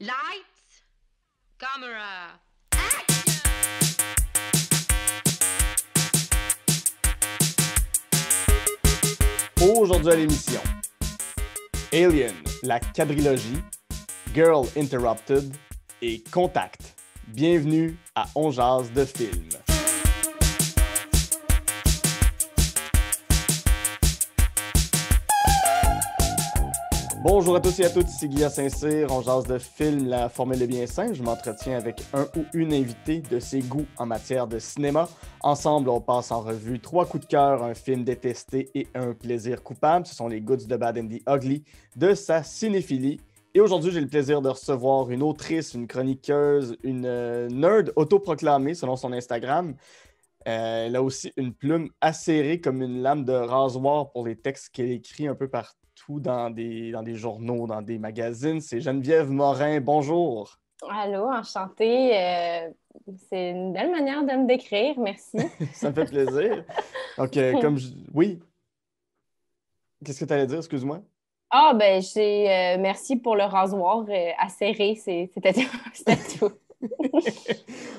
Light, camera, action! Aujourd'hui à l'émission, Alien, la quadrilogie, Girl Interrupted et Contact. Bienvenue à On Jazz de films. Bonjour à tous et à toutes, ici Guillaume Saint-Cyr. On jase de film La Formule est bien simple. Je m'entretiens avec un ou une invitée de ses goûts en matière de cinéma. Ensemble, on passe en revue trois coups de cœur, un film détesté et un plaisir coupable. Ce sont les goûts de Bad and the Ugly de sa cinéphilie. Et aujourd'hui, j'ai le plaisir de recevoir une autrice, une chroniqueuse, une nerd euh, nerd autoproclamée selon son Instagram. Euh, elle a aussi une plume acérée comme une lame de rasoir pour les textes qu'elle écrit un peu partout dans des, dans des journaux, dans des magazines. C'est Geneviève Morin. Bonjour. Allô, enchantée. Euh, c'est une belle manière de me décrire. Merci. Ça me fait plaisir. Donc, comme Oui. Qu'est-ce que tu allais dire? Excuse-moi. Ah, ben, j'ai. Euh, merci pour le rasoir euh, acéré, c'est C'était tout.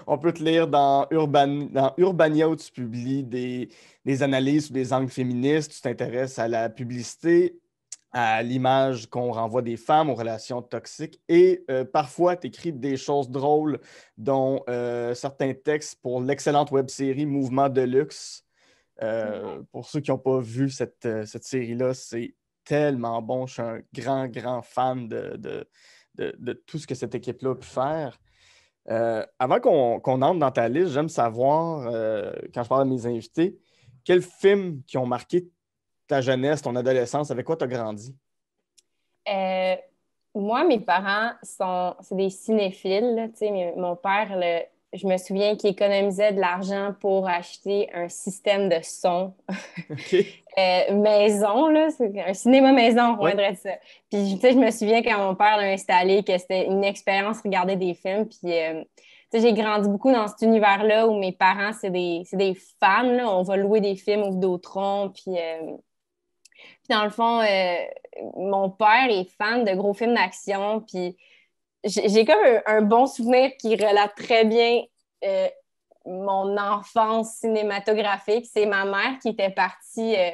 On peut te lire dans, Urban, dans Urbania où tu publies des, des analyses sur des angles féministes, tu t'intéresses à la publicité à l'image qu'on renvoie des femmes aux relations toxiques et euh, parfois tu des choses drôles, dont euh, certains textes pour l'excellente web-série Mouvement de luxe. Euh, pour ceux qui n'ont pas vu cette, cette série-là, c'est tellement bon. Je suis un grand, grand fan de, de, de, tout ce que cette équipe-là a pu faire. avant qu'on entre dans ta liste, j'aime savoir, quand je parle à mes invités, quels films qui ont marqué ta jeunesse, ton adolescence? Avec quoi tu as grandi? Euh, moi, mes parents sont c'est des cinéphiles. Là, mon père, je me souviens qu'il économisait de l'argent pour acheter un système de son euh, maison, là, un cinéma maison, on voudrait ça. Puis je me souviens quand mon père l'a installé que c'était une expérience regarder des films. Puis euh, j'ai grandi beaucoup dans cet univers-là où mes parents, c'est des, des, fans. Là. On va louer des films au Vidéotron, puis puis dans le fond, euh, mon père est fan de gros films d'action, puis j'ai comme un, bon souvenir qui relate très bien euh, mon enfance cinématographique. C'est ma mère qui était partie euh,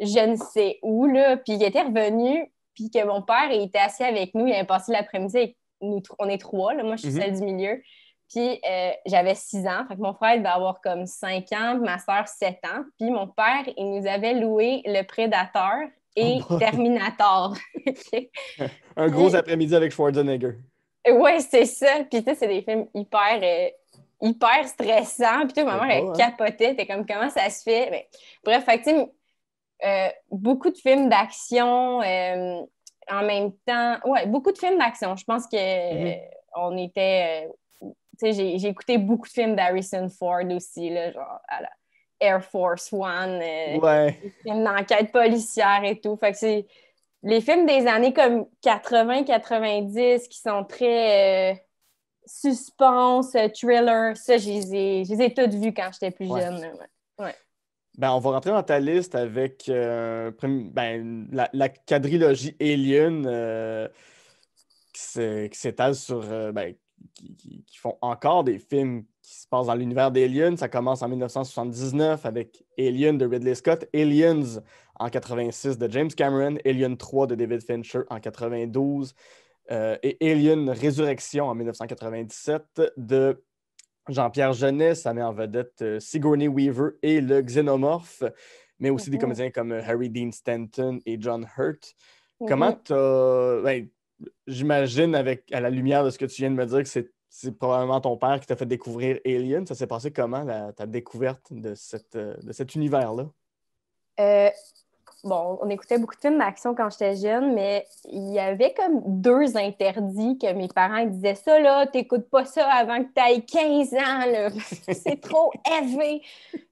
je ne sais où, là, puis était revenue, puis que mon père était assis avec nous, il avait passé l'après-midi avec nous, on est trois, là, moi je suis mm-hmm. celle du milieu. Puis euh, j'avais 6 ans. Fait mon frère devait avoir comme 5 ans, ma soeur 7 ans. Puis mon père, il nous avait loué Le Prédateur et oh Terminator. Un gros après-midi avec Schwarzenegger. Oui, c'est ça. Puis tu sais, c'est des films hyper, euh, hyper stressants. Puis tu ma mère, elle hein? capotait. T'es comme, comment ça se fait? Ben, bref, fait euh, beaucoup de films d'action en même temps. Ouais, beaucoup de films d'action. Je pense que. Mm-hmm. on était j'ai écouté beaucoup de films d'Harrison Ford aussi, genre à Air Force One, euh, policière et tout. les films des années comme 80-90 qui sont très euh, suspense, thriller, ça, je les ai, je toutes vus quand j'étais plus jeune. Ben, on va rentrer dans ta liste avec euh, ben, la, quadrilogie Alien euh, qui s'étale sur. Ben, qui, font encore des films qui se passent dans l'univers d'Alien. Ça commence en 1979 avec Alien de Ridley Scott, Aliens en 86 de James Cameron, Alien 3 de David Fincher en 92 euh, et Alien Résurrection en 1997 de Jean-Pierre Jeunet. Ça met en vedette euh, Sigourney Weaver et le Xénomorphe, mais aussi des mhm. comédiens comme euh, Harry Dean Stanton et John Hurt. Mhm. Comment tu as. Ben, j'imagine, avec à la lumière de ce que tu viens de me dire, que c'est, probablement ton père qui t'a fait découvrir Alien. Ça s'est passé comment, ta découverte de, cette, euh, de cet univers-là? Euh, bon, on écoutait beaucoup de films d'action quand j'étais jeune, mais il y avait comme deux interdits que mes parents disaient ça, là, t'écoutes pas ça avant que t'ailles 15 ans, c'est trop élevé.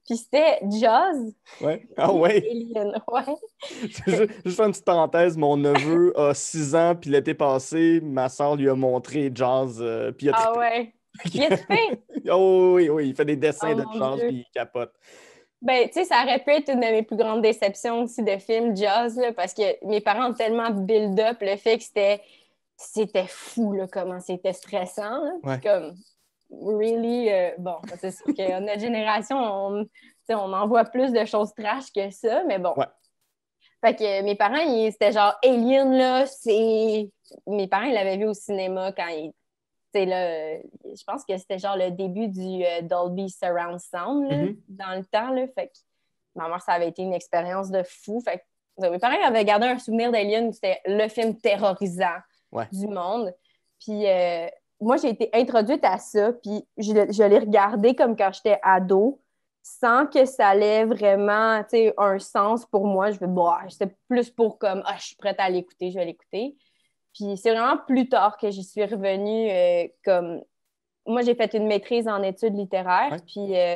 Puis c'était jazz Ouais. Ah juste, une petite parenthèse, mon neveu a 6 ans, puis l'été passé, ma soeur lui a montré jazz euh, puis il Ah ouais. Il a oh, oui, oui, il fait des dessins oh de Jaws, puis il capote. Ben, tu sais, ça aurait pu être une de mes plus grandes déceptions aussi de films jazz, parce que mes parents ont tellement build-up le fait que c'était c'était fou, comment c'était stressant. Comme, really, euh, bon, ben, c'est sûr que notre génération, on, on en voit plus de choses trash que ça, mais bon. Ouais. Fait que mes parents, ils c'était genre Alien, là, c'est. Mes parents, ils l'avaient vu au cinéma quand ils je pense que c'était genre le début du euh, Dolby Surround Sound mhm. dans le temps. Là, fait ça avait été une expérience de fou. Fait mes parents avaient gardé un souvenir d'Alien, c'était le film terrorisant du monde. Puis euh, moi, j'ai été introduite à ça, puis je, l'ai regardé comme quand j'étais ado, sans que ça ait vraiment un sens pour moi. Je veux c'était plus pour comme, ah, je suis prête à l'écouter, je vais l'écouter. Puis c'est vraiment plus tard que j'y suis revenue. Euh, comme Moi, j'ai fait une maîtrise en études littéraires. Puis euh,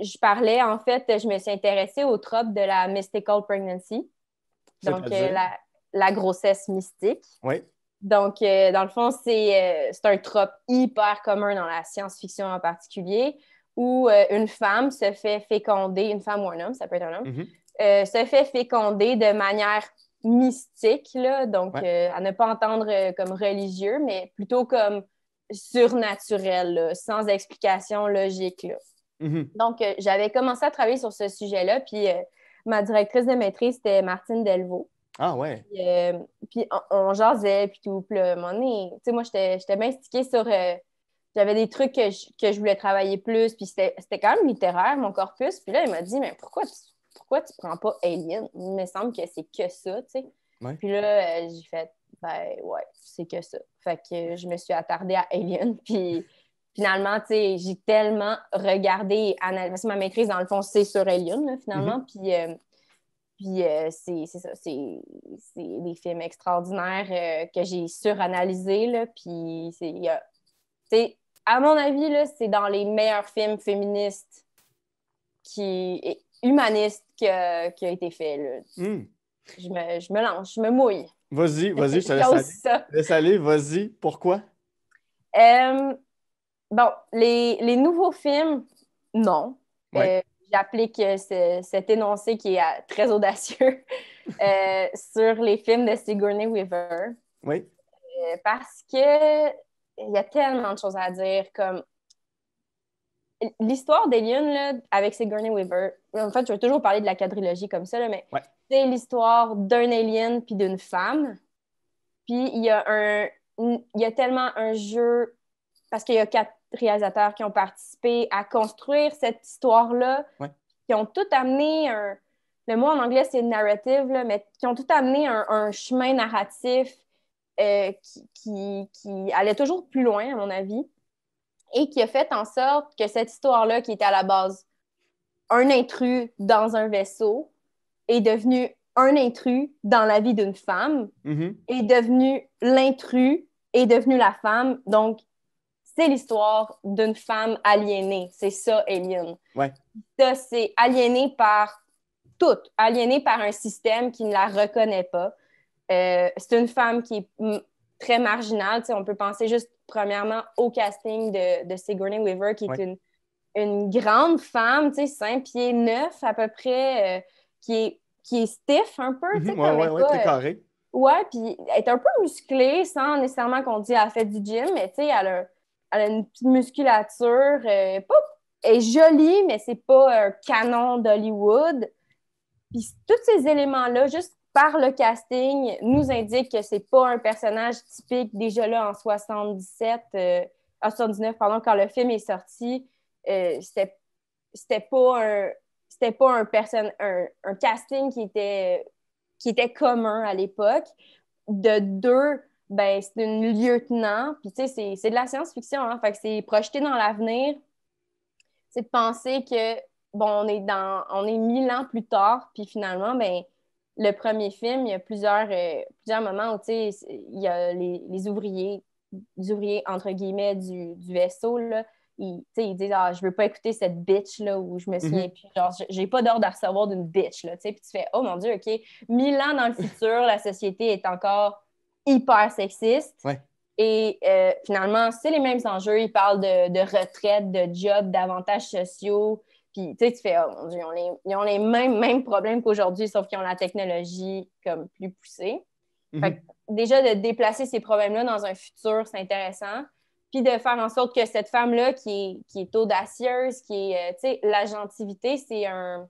je parlais, en fait, je me suis intéressée au trope de la mystical pregnancy. Donc, euh, la, grossesse mystique. Oui. Donc, dans le fond, c'est un trope hyper commun dans la science-fiction en particulier, où une femme se fait féconder, une femme ou un homme, ça peut être un homme, mm-hmm. se fait féconder de manière mystique, donc euh, à ne pas entendre euh, comme religieux, mais plutôt comme surnaturel, sans explication logique. Mhm. Donc, euh, j'avais commencé à travailler sur ce sujet-là, puis ma directrice de maîtrise, c'était Martine Delvaux. Ah ouais. Puis, on, jasait, puis tout, puis tu sais, moi, j'étais bien stiquée sur... j'avais des trucs que je, que je voulais travailler plus, puis c'était quand même littéraire, mon corpus. Puis là, elle m'a dit, mais pourquoi tu pourquoi tu prends pas Alien? Il me semble que c'est que ça, tu sais. Puis là, euh, j'ai fait, ben ouais, c'est que ça. Fait que je me suis attardée à Alien. Puis finalement, tu sais, j'ai tellement regardé analysé. Ma maîtrise, dans le fond, c'est sur Alien, finalement. Mhm. Puis, euh, puis euh, c'est ça, c'est des films extraordinaires que j'ai suranalysés. Là, puis c'est, à mon avis, c'est dans les meilleurs films féministes qui, humaniste qui a, été fait. Hmm. Je, me, lance, je me mouille. Vas-y, vas-y, je te laisse aller. Ça. Laisse aller, vas-y. Pourquoi? Euh, bon, les, nouveaux films, non. Euh, j'applique euh, cet énoncé qui est très audacieux sur les films de Sigourney Weaver. Oui. parce que il y a tellement de choses à dire. Comme l'histoire d'Alien là, avec Sigourney Weaver, en fait, je vais toujours parler de la quadrilogie comme ça, mais c'est l'histoire d'un alien puis d'une femme. Puis il y a un, il y a tellement un jeu parce qu'il y a quatre réalisateurs qui ont participé à construire cette histoire-là, qui ont tout amené un, le mot en anglais c'est narrative, là, mais qui ont tout amené un, un chemin narratif euh, qui, qui, qui allait toujours plus loin à mon avis et qui a fait en sorte que cette histoire-là, qui était à la base un intrus dans un vaisseau, est devenue un intrus dans la vie d'une femme, mm-hmm. est devenu l'intrus, est devenu la femme. Donc, c'est l'histoire d'une femme aliénée. C'est ça, Alien. Ouais. Ça, c'est aliénée par tout, aliénée par un système qui ne la reconnaît pas. Euh, c'est une femme qui est très marginal. on peut penser juste premièrement au casting de, de Sigourney Weaver, qui est une, grande femme, 5 pieds 9 à peu près, euh, qui, est, qui est stiff un peu. Oui, mhm, oui, très carré. Euh, ouais, puis elle est un peu musclée, sans nécessairement qu'on dise a fait du gym, mais elle a, une petite musculature. Euh, elle est jolie, mais c'est pas un canon d'Hollywood. Puis tous ces éléments-là, juste par le casting, nous indique que c'est pas un personnage typique déjà là en 77, 79, euh, pardon, quand le film est sorti. Euh, c'était pas un c'était pas un, un, casting qui était, qui était commun à l'époque. De deux, ben, c'est une lieutenant. Puis, tu c'est de la science-fiction. Hein, fait c'est projeté dans l'avenir. C'est de penser que, bon, on est, dans, on est mille ans plus tard. Puis, finalement, ben, le premier film, il y a plusieurs, euh, plusieurs moments où il y a les, ouvriers, ouvriers entre guillemets du, du vaisseau, là, ils, ils disent Ah, je veux pas écouter cette bitch là où je me souviens mhm. plus, genre j'ai pas d'ordre à recevoir d'une bitch là, puis tu fais Oh mon Dieu, OK, mille ans dans le futur, la société est encore hyper sexiste. Et euh, finalement, c'est les mêmes enjeux. Ils parlent de, de retraite, de job, d'avantages sociaux, puis, tu sais, tu fais, oh ils ont les mêmes, mêmes problèmes qu'aujourd'hui, sauf qu'ils ont la technologie comme plus poussée. Mhm. fait déjà, de déplacer ces problèmes-là dans un futur, c'est intéressant. Puis de faire en sorte que cette femme-là qui est, audacieuse, qui est, euh, tu sais, l'agentivité, c'est un,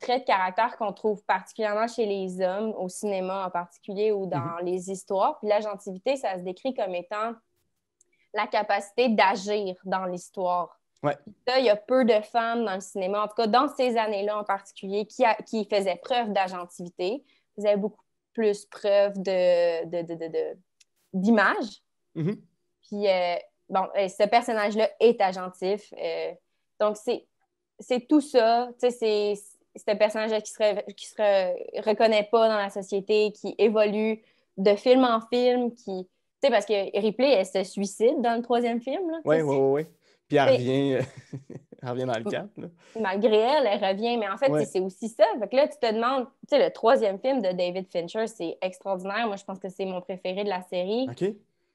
trait de caractère qu'on trouve particulièrement chez les hommes, au cinéma en particulier ou dans mhm. les histoires. Puis l'agentivité, ça se décrit comme étant la capacité d'agir dans l'histoire. Là, il y a peu de femmes dans le cinéma, en tout cas dans ces années-là en particulier, qui, qui faisaient preuve d'agentivité, faisaient beaucoup plus preuve de, de, d'image. Mm-hmm. Puis, euh, bon, ce personnage-là est agentif. Euh, donc, c'est, c'est tout ça. Tu sais, c'est, un personnage qui ne se, qui reconnaît pas dans la société, qui évolue de film en film, qui. Tu sais, parce que Ripley, elle se suicide dans le troisième film. Oui, oui, oui elle, revient, euh, revient, dans le cadre. Malgré elle, elle revient. Mais en fait, c'est aussi ça. là, tu te demandes, tu sais, le troisième film de David Fincher, c'est extraordinaire. Moi, je pense que c'est mon préféré de la série.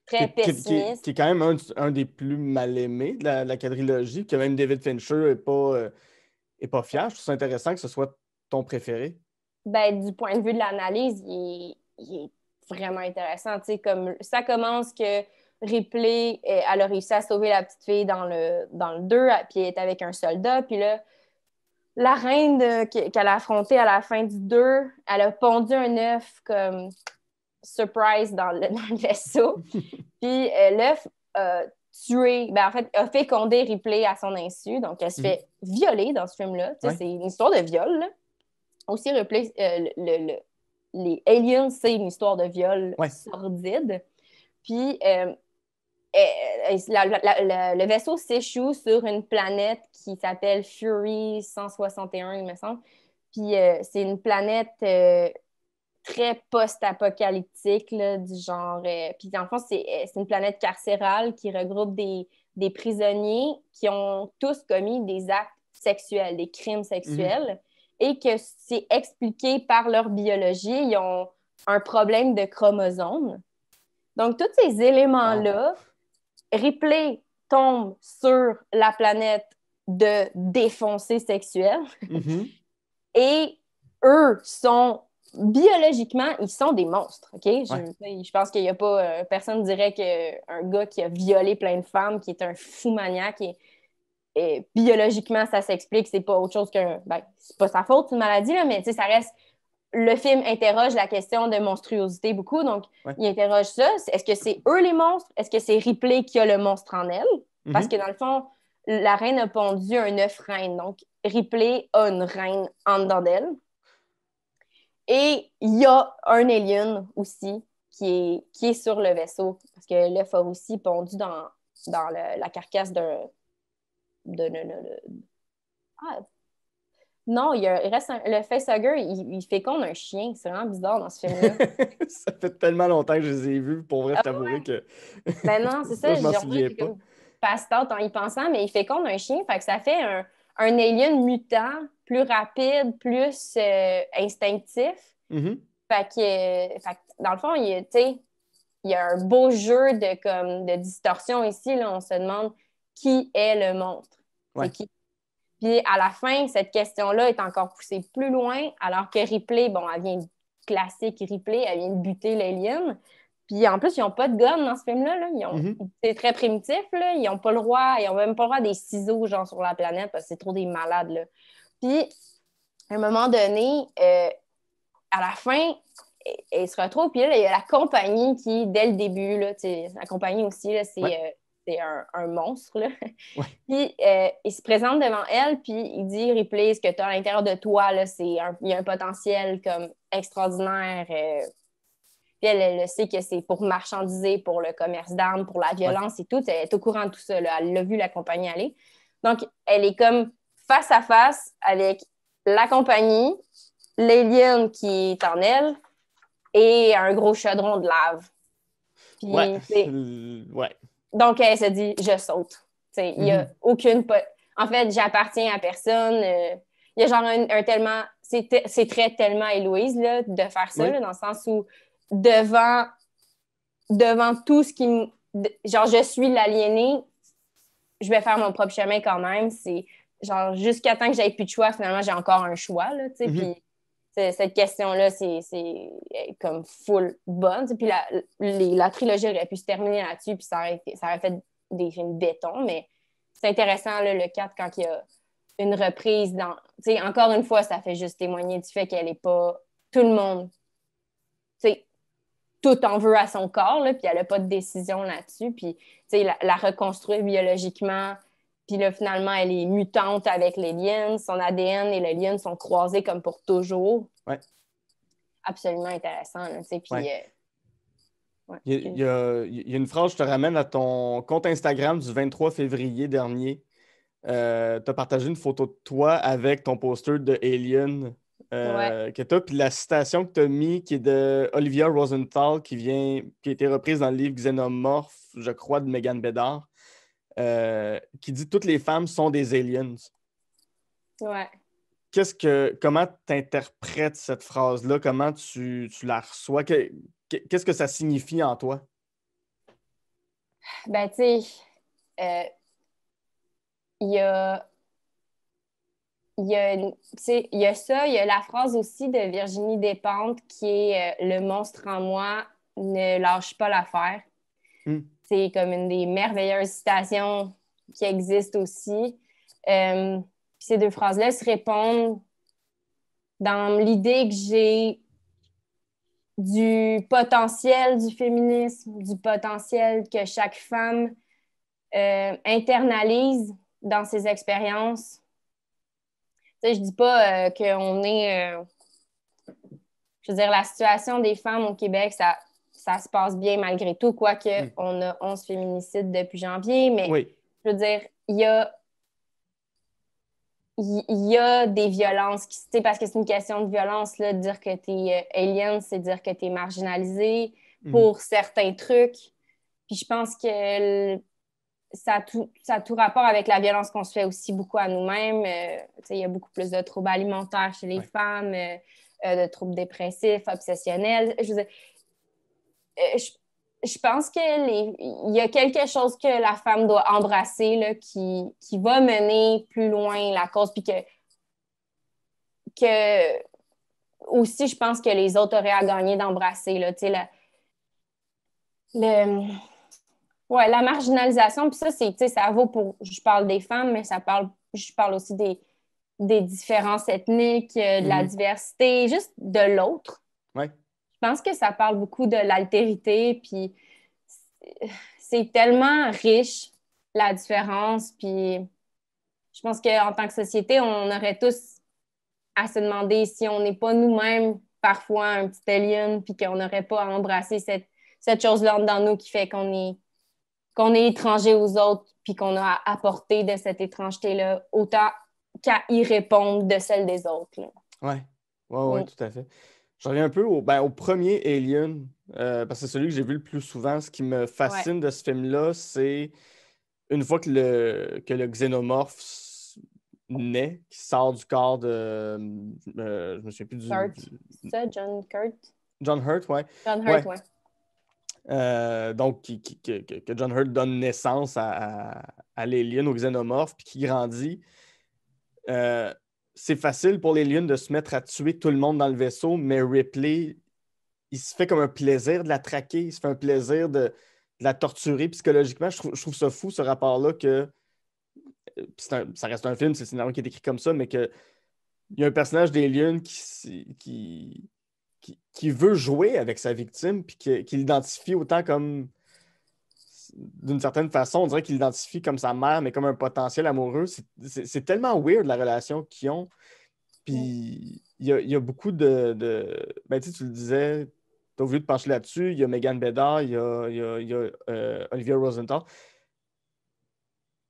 Très pessimiste. Qui, est quand même un, des plus mal aimés de la, quadrilogie, que même David Fincher n'est pas, et euh, pas fier. Je trouve ça intéressant que ce soit ton préféré. Ben, du point de vue de l'analyse, il, il, est vraiment intéressant. Tu sais, comme ça commence que Ripley, euh, elle a réussi à sauver la petite fille dans le, dans le 2, puis elle est avec un soldat. Puis là, la reine qu'elle a affrontée à la fin du 2, elle a pondu un œuf comme surprise dans le, vaisseau. Puis euh, l'œuf a tué, ben, en fait, a fécondé Ripley à son insu. Donc, elle se fait mm. violer dans ce film-là. C'est une histoire de viol. Aussi, Ripley, euh, le, les aliens, c'est une histoire de viol sordide. Puis, euh, euh, le vaisseau s'échoue sur une planète qui s'appelle Fury 161, il me semble. Puis euh, c'est une planète très post-apocalyptique, du genre. puis en c'est une planète carcérale qui regroupe des, des, prisonniers qui ont tous commis des actes sexuels, des crimes sexuels, mm-hmm. et que c'est expliqué par leur biologie. Ils ont un problème de chromosomes. Donc, tous ces éléments-là. Ripley tombe sur la planète de défoncés sexuels. Mhm. Et eux sont biologiquement, ils sont des monstres, OK? Je, pense qu'il n'y a pas... Euh, personne qui dirait qu'un gars qui a violé plein de femmes, qui est un fou maniaque, et, biologiquement, ça s'explique, c'est pas autre chose que ben, c'est pas sa faute, une maladie, mais ça reste le film interroge la question de monstruosité beaucoup. Donc, il interroge ça. Est-ce que c'est eux les monstres? Est-ce que c'est Ripley qui a le monstre en elle? Parce que dans le fond, la reine a pondu un œuf reine. Donc, Ripley a une reine en dedans d'elle. Et il y a un alien aussi qui est, qui est sur le vaisseau. Parce que l'œuf a aussi pondu dans, dans la carcasse d'un. De, Ah, non, il, reste le facehugger, il, il féconde un chien. C'est vraiment bizarre dans ce film-là. ça fait tellement longtemps que je les ai vus, pour vrai, je ah que. ben non, c'est ça, J'ai je m'en pas. passe en y pensant, mais il féconde un chien, fait que ça fait un, alien mutant, plus rapide, plus euh, instinctif. Mm-hmm. fait, que, euh, fait dans le fond, il, y a un beau jeu de, comme, de distorsion ici. Là, on se demande qui est le monstre. Ouais. Puis à la fin, cette question-là est encore poussée plus loin, alors que Ripley, bon, elle vient de classique Ripley, elle vient de buter l'alien. Puis en plus, ils n'ont pas de gun dans ce film-là. Là. Mm-hmm. C'est très primitif. Là. Ils n'ont pas le droit, ils n'ont même pas le droit des ciseaux genre, sur la planète parce que c'est trop des malades. Là. Puis à un moment donné, euh, à la fin, ils se retrouvent. Puis là, il y a la compagnie qui, dès le début, là, la compagnie aussi, c'est euh, un, monstre. puis euh, il se présente devant elle, puis il dit Ripley, ce que tu as à l'intérieur de toi, là, c'est il y a un potentiel comme extraordinaire. Euh. Puis elle, elle, sait que c'est pour marchandiser, pour le commerce d'armes, pour la violence et tout. Elle est au courant de tout ça. Elle l'a vu, la compagnie aller. Donc, elle est comme face à face avec la compagnie, l'alien qui est en elle et un gros chaudron de lave. ouais. ouais. Donc, elle se dit, je saute. Il n'y a mhm. aucune. En fait, j'appartiens à personne. Euh, il y a genre un, tellement. C'est très tellement Héloïse là, de faire ça, dans le sens où devant, devant tout ce qui. Genre, je suis l'aliénée, je vais faire mon propre chemin quand même. C'est genre, jusqu'à temps que j'aie plus de choix, finalement, j'ai encore un choix. Là, mhm cette question-là, c'est comme full bonne. Puis la, la trilogie aurait pu se terminer là-dessus, puis ça aurait, fait des films béton, mais c'est intéressant, le 4, quand il y a une reprise dans... encore une fois, ça fait juste témoigner du fait qu'elle n'est pas... Tout le monde, tout en veut à son corps, là, puis elle n'a pas de décision là-dessus. Puis, la reconstruire biologiquement, puis là, finalement, elle est mutante avec les liens. Son ADN et les sont croisés comme pour toujours. Ouais. Absolument intéressant. Il, y a, une phrase, je te ramène à ton compte Instagram du 23 février dernier. Euh, tu as partagé une photo de toi avec ton poster de Alien euh, que Puis la citation que tu as mis, qui est de Olivia Rosenthal, qui, vient, qui a été reprise dans le livre Xenomorph, je crois, de Megan Bédard. Euh, qui dit toutes les femmes sont des aliens. Ouais. Qu'est-ce que, comment tu interprètes cette phrase-là? Comment tu, tu, la reçois? Qu'est-ce que ça signifie en toi? Ben, tu sais, euh, il y a. Il y, a, il y a ça, il y a la phrase aussi de Virginie Despentes qui est euh, Le monstre en moi ne lâche pas l'affaire. Hmm c'est comme une des merveilleuses citations qui existent aussi. Euh, ces deux phrases-là se répondent dans l'idée que j'ai du potentiel du féminisme, du potentiel que chaque femme euh, internalise dans ses expériences. Je ne je dis pas que euh, qu'on est... je veux dire, la situation des femmes au Québec, ça ça se passe bien malgré tout, quoique hmm. on a 11 féminicides depuis janvier, mais je veux dire, il y a il y a des violences qui sais parce que c'est une question de violence là, de dire que tu es euh, alien, c'est dire que tu es marginalisé hmm. pour certains trucs. Puis je pense que ça, a tout, ça tout rapport avec la violence qu'on se fait aussi beaucoup à nous-mêmes. Euh, il y a beaucoup plus de troubles alimentaires chez les femmes, euh, de troubles dépressifs, obsessionnels. Je veux dire, euh, je, pense que il y a quelque chose que la femme doit embrasser là, qui, va mener plus loin la cause, puis que, aussi, je pense que les autres auraient à gagner d'embrasser. Là, la, le, la marginalisation, puis ça, ça vaut pour, je parle des femmes, mais ça parle, je parle aussi des, des différences ethniques, euh, de la mm-hmm. diversité, juste de l'autre. Je pense que ça parle beaucoup de l'altérité, puis c'est tellement riche la différence, puis je pense qu'en tant que société, on aurait tous à se demander si on n'est pas nous-mêmes parfois un petit alien, puis qu'on n'aurait pas à embrasser cette, chose-là dans nous qui fait qu'on est, qu'on est étranger aux autres, puis qu'on a à apporter de cette étrangeté-là autant qu'à y répondre de celle des autres. Oui, oui, oui. tout à fait. Je reviens un peu au, ben, premier Alien, euh, parce que c'est celui que j'ai vu le plus souvent. Ce qui me fascine de ce film-là, c'est une fois que le, que le xénomorphe naît, qui sort du corps de. Euh, je me souviens plus du. Ça, John Hurt. John Hurt, ouais. John Hurt, oui. Euh, donc, que, John Hurt donne naissance à, à, l'alien, au xénomorphe, puis qui grandit c'est facile pour les lunes de se mettre à tuer tout le monde dans le vaisseau, mais Ripley, il se fait comme un plaisir de la traquer, il se fait un plaisir de, la torturer psychologiquement. Je trouve, ça fou, ce rapport-là, que euh, ça reste un film, c'est le scénario qui est écrit comme ça, mais il y a un personnage des lunes qui, qui, veut jouer avec sa victime, puis qu'il qui l'identifie autant comme d'une certaine façon, on dirait qu'il l'identifie comme sa mère, mais comme un potentiel amoureux. C'est tellement weird la relation qu'ils ont. Puis il y a, beaucoup de. Ben, tu le disais, tu as voulu de pencher là-dessus. Il y a Megan Bedard, il y a, euh, Olivia Rosenthal.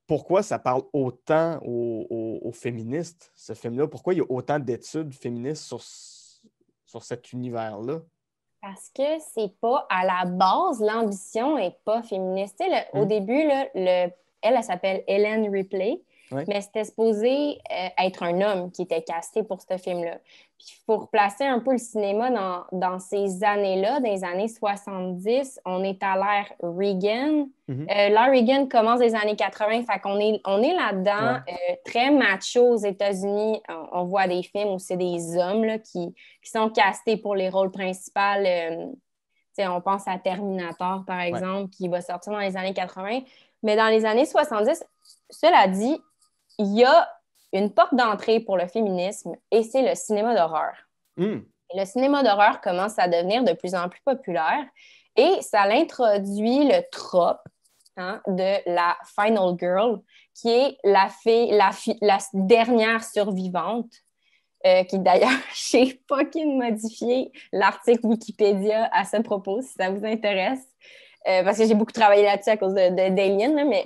Pourquoi ça parle autant aux, féministes, ce film-là? Pourquoi il y a autant d'études féministes sur, sur cet univers-là? Parce que c'est pas à la base, l'ambition n'est pas féministe. Au mm. début, elle, elle s'appelle Hélène Ripley. Mais c'était supposé euh, être un homme qui était casté pour ce film-là. Puis pour placer un peu le cinéma dans, dans ces années-là, dans les années 70, on est à l'ère Reagan. Mhm. Euh, l'ère Reagan commence les années 80, fait qu'on est, on est là-dedans euh, très macho aux États-Unis. On, voit des films où c'est des hommes là, qui, sont castés pour les rôles principaux. on pense à Terminator, par exemple, qui va sortir dans les années 80. Mais dans les années 70, cela dit, il y a une porte d'entrée pour le féminisme et c'est le cinéma d'horreur. Hmm. Le cinéma d'horreur commence à devenir de plus en plus populaire et ça l'introduit le trop hein, de la final girl, qui est la, la, dernière survivante euh, qui d'ailleurs, j'ai fucking modifié l'article Wikipédia à ce propos, si ça vous intéresse. Euh, parce que j'ai beaucoup travaillé là-dessus à cause d'Alien, de, mais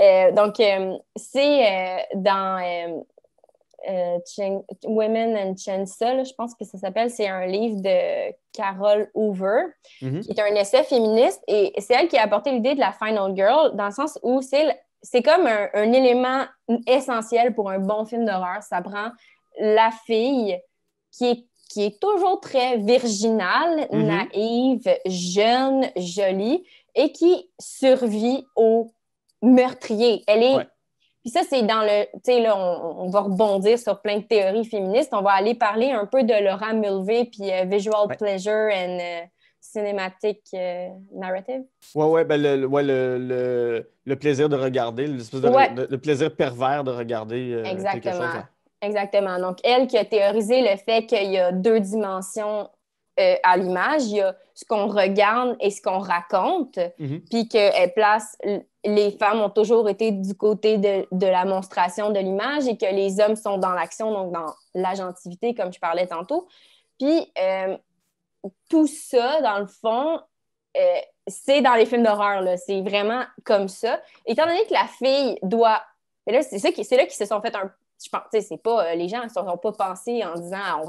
euh, donc, euh, c'est euh, dans Women and Chainsaw, je pense que ça s'appelle, c'est un livre de Carol Hoover, mhm. qui est un essai féministe, et c'est elle qui a apporté l'idée de la Final Girl, dans le sens où c'est comme un, élément essentiel pour un bon film d'horreur. Ça prend la fille qui est, qui est toujours très virginale, mhm. naïve, jeune, jolie, et qui survit au meurtrier. Elle est. Puis ça, c'est dans le. Tu sais, là, on, va rebondir sur plein de théories féministes. On va aller parler un peu de Laura Mulvey, puis euh, Visual Pleasure and euh, Cinematic euh, Narrative. Ouais, ouais, ben, le, plaisir de regarder, le, plaisir pervers de regarder. Exactement. Exactement. Donc, elle qui a théorisé le fait qu'il y a deux dimensions à l'image, il y a ce qu'on regarde et ce qu'on raconte, puis mm-hmm. que puis qu'elle place les femmes ont toujours été du côté de, la monstration de l'image et que les hommes sont dans l'action, donc dans l'agentivité, comme je parlais tantôt. Puis euh, tout ça, dans le fond, euh, c'est dans les films d'horreur, c'est vraiment comme ça. Étant donné que la fille doit. c'est, qui, c'est là qu'ils se sont fait un. Je pense, c'est pas. Euh, les gens ne se sont pas pensés en disant ah,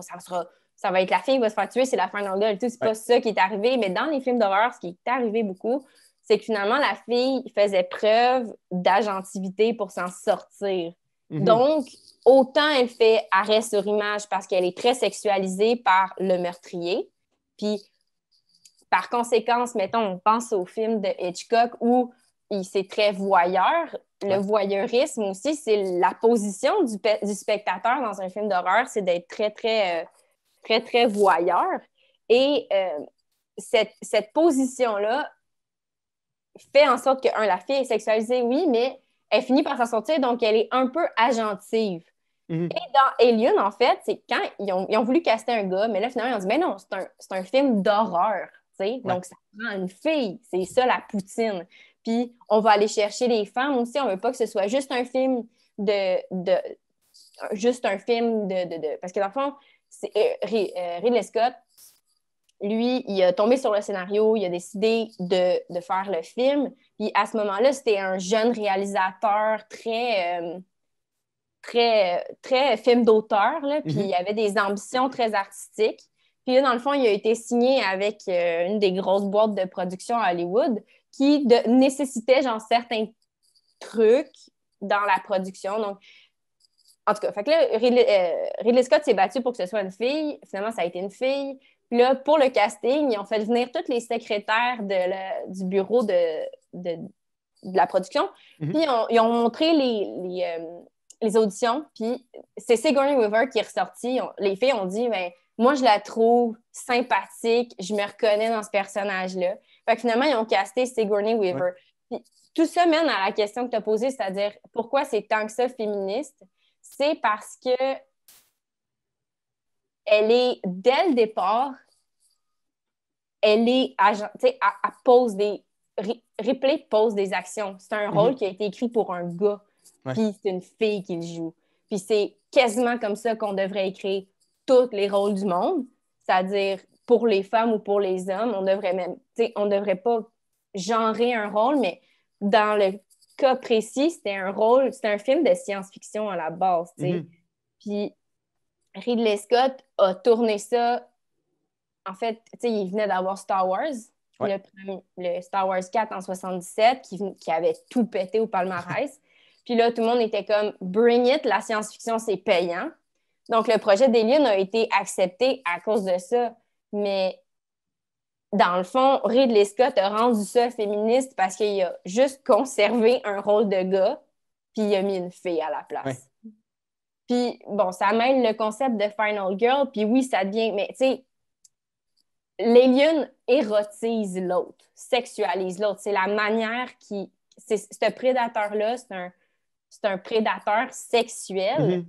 ça, va être la fille qui va se faire tuer, c'est la fin de et tout. C'est pas ça qui est arrivé. Mais dans les films d'horreur, ce qui est arrivé beaucoup, c'est que finalement, la fille faisait preuve d'agentivité pour s'en sortir. Mhm. Donc, autant elle fait arrêt sur image parce qu'elle est très sexualisée par le meurtrier, puis par conséquence, mettons, on pense au film de Hitchcock où c'est très voyeur. Le voyeurisme aussi, c'est la position du, spectateur dans un film d'horreur, c'est d'être très, très, euh, très, très, voyeur. Et euh, cette, cette position-là fait en sorte que, un, la fille est sexualisée, oui, mais elle finit par s'en sortir, donc elle est un peu agentive. Mhm. Et dans Alien, en fait, c'est quand ils ont, voulu caster un gars, mais là, finalement, ils ont dit, mais non, c'est un, film d'horreur, sais donc ça prend une fille, c'est ça la poutine. Puis on va aller chercher les femmes aussi, on veut pas que ce soit juste un film de... juste un film de, de, Parce que dans le fond, euh, euh, Ridley lui, il a tombé sur le scénario, il a décidé de, de faire le film. Puis à ce moment-là, c'était un jeune réalisateur très, euh, très, très film d'auteur, puis mhm. il avait des ambitions très artistiques. Puis là, dans le fond, il a été signé avec euh, une des grosses boîtes de production à Hollywood qui nécessitait genre certains trucs dans la production. Donc, en tout cas, fait que là, euh, Ridley Scott s'est battu pour que ce soit une fille. Finalement, ça a été une fille pour le casting, ils ont fait venir toutes les secrétaires du bureau de, la production. Mhm. Puis ils ont montré euh, les, auditions. Puis c'est Sigourney Weaver qui est ressortie. les filles ont dit, mais ben, moi, je la trouve sympathique. Je me reconnais dans ce personnage-là. finalement, ils ont casté Sigourney Weaver. tout ça mène à la question que tu as posée, c'est-à-dire pourquoi c'est tant que ça féministe? C'est parce que elle est, dès le départ, elle est, tu sais, pose des, Ripley pose des actions. C'est un mhm. rôle qui a été écrit pour un gars, puis c'est une fille qui joue. Puis c'est quasiment comme ça qu'on devrait écrire tous les rôles du monde, c'est-à-dire pour les femmes ou pour les hommes, on devrait même, on devrait pas genrer un rôle, mais dans le cas précis, c'était un rôle, c'était un film de science-fiction à la base, mhm. Puis Ridley Scott a tourné ça. En fait, tu sais, il venait d'avoir Star Wars, le, Star Wars 4 en 77, qui, avait tout pété au palmarès. Puis là, tout le monde était comme Bring it, la science-fiction, c'est payant. Donc, le projet d'Alien a été accepté à cause de ça. Mais dans le fond, Ridley Scott a rendu ça féministe parce qu'il a juste conservé un rôle de gars, puis il a mis une fille à la place. Puis bon, ça amène le concept de Final Girl, puis oui, ça devient, mais tu sais, l'alien érotise l'autre, sexualise l'autre. C'est la manière qui. ce prédateur-là, c'est un, prédateur sexuel mm-hmm.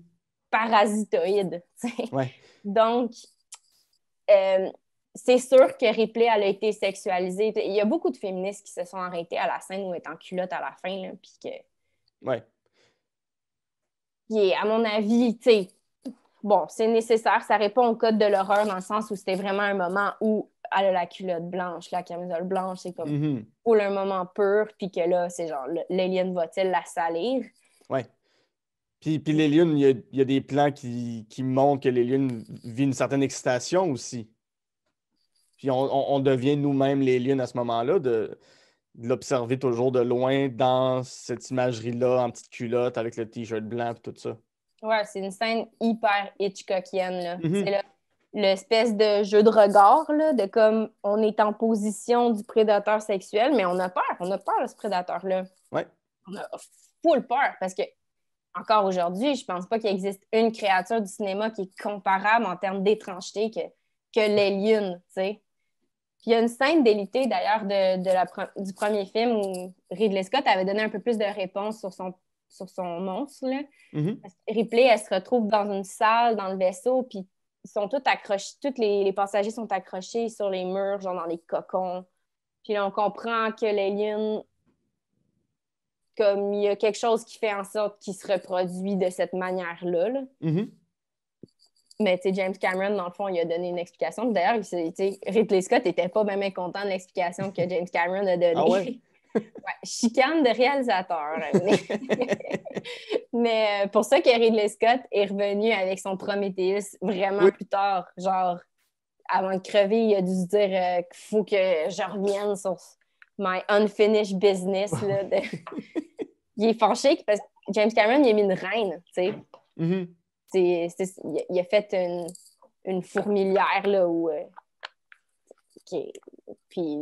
parasitoïde. Ouais. Donc, euh, c'est sûr que Ripley, elle a été sexualisée. Il y a beaucoup de féministes qui se sont arrêtées à la scène où elle est en culotte à la fin, puis que. Ouais est à mon avis, tu sais, bon, c'est nécessaire, ça répond au code de l'horreur dans le sens où c'était vraiment un moment où elle a la culotte blanche, la camisole blanche, c'est comme mhm. un moment pur, puis que là, c'est genre, l'alien va-t-il la salir? Oui. Puis, puis l'alien, il y a, des plans qui, qui montrent que l'alien vit une certaine excitation aussi. Puis on, devient nous-mêmes l'alien à ce moment-là. De l'observer toujours de loin dans cette imagerie-là, en petite culotte, avec le t-shirt blanc et tout ça. Ouais, c'est une scène hyper Hitchcockienne. Là. Mm-hmm. C'est l'espèce de jeu de regard, là, de comme on est en position du prédateur sexuel, mais on a peur, on a peur de ce prédateur-là. Ouais. On a full peur parce que, encore aujourd'hui, je pense pas qu'il existe une créature du cinéma qui est comparable en termes d'étrangeté que, que les lions, tu sais il y a une scène délité, d'ailleurs de, du premier film où Ridley Scott avait donné un peu plus de réponses sur son, sur son monstre. Là. Mm-hmm. Ripley, elle se retrouve dans une salle, dans le vaisseau, puis sont tous accrochés, tous les, passagers sont accrochés sur les murs, genre dans les cocons. Puis là, on comprend que les comme il y a quelque chose qui fait en sorte qu'il se reproduit de cette manière-là. Là. Mm-hmm. Mais James Cameron, dans le fond, il a donné une explication. D'ailleurs, Ridley Scott n'était pas même content de l'explication que James Cameron a donnée. Ah chicane de réalisateur. Mais... Euh, pour ça que Ridley Scott est revenu avec son Prometheus vraiment plus tard, genre avant de crever, il a dû se dire euh, qu'il faut que je revienne sur my unfinished business. Là, il est fâché parce que James Cameron, il a mis une reine, tu sais. Mm-hmm il a fait une, une fourmilière là, où. Euh, Puis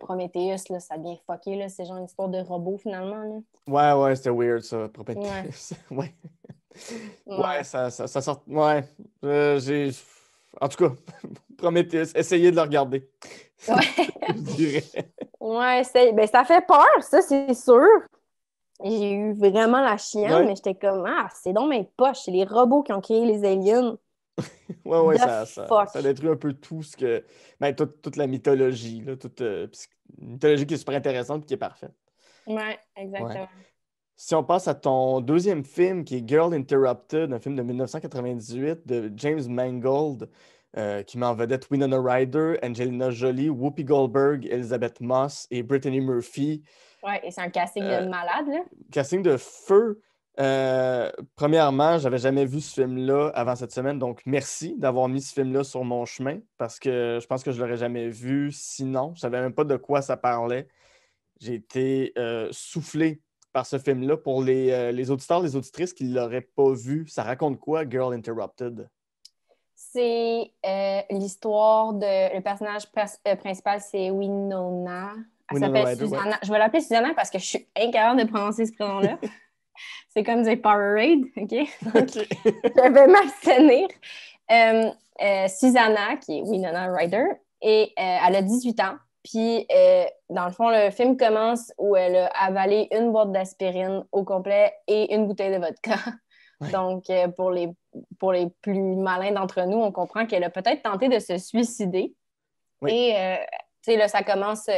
Prometheus, là, ça bien fucké. C'est genre une histoire de robot finalement. Là. Ouais, ouais, c'était weird ça, Prometheus. Ouais. ouais. ça, ça, ça, sort. Ouais. Euh, j'ai. En tout cas, Prometheus, essayez de le regarder. Ouais. ouais ben, ça fait peur, ça, c'est sûr. J'ai eu vraiment la chienne, mais j'étais comme, ah, c'est dans mes poches, c'est les robots qui ont créé les aliens. ouais, ouais, ça, ça, détruit un peu tout ce que. Ben, toute, la mythologie, là, toute euh, mythologie qui est super intéressante et qui est parfaite. Ouais, exactement. Si on passe à ton deuxième film qui est Girl Interrupted, un film de 1998 de James Mangold, euh, qui met en vedette Winona Ryder, Angelina Jolie, Whoopi Goldberg, Elizabeth Moss et Brittany Murphy. Ouais, et c'est un casting de euh, malade, là. Casting de feu. Euh, premièrement, j'avais jamais vu ce film-là avant cette semaine, donc merci d'avoir mis ce film-là sur mon chemin parce que je pense que je l'aurais jamais vu sinon. Je savais même pas de quoi ça parlait. J'ai été euh, soufflé par ce film-là. Pour les, les auditeurs, les auditrices qui l'auraient pas vu, ça raconte quoi, Girl Interrupted? c'est euh, l'histoire de. Le personnage euh, principal, c'est Winona. Elle s'appelle Susanna. Je vais l'appeler Susanna parce que je suis incapable de prononcer ce prénom-là. c'est comme des Powerade, OK? Donc, je vais m'abstenir. Euh, Susanna, qui est Winona Ryder, et elle a 18 ans. Puis, dans le fond, le film commence où elle a avalé une boîte d'aspirine au complet et une bouteille de vodka. Donc, euh, pour, les, plus malins d'entre nous, on comprend qu'elle a peut-être tenté de se suicider. Et, euh, tu sais, là, ça commence. Euh,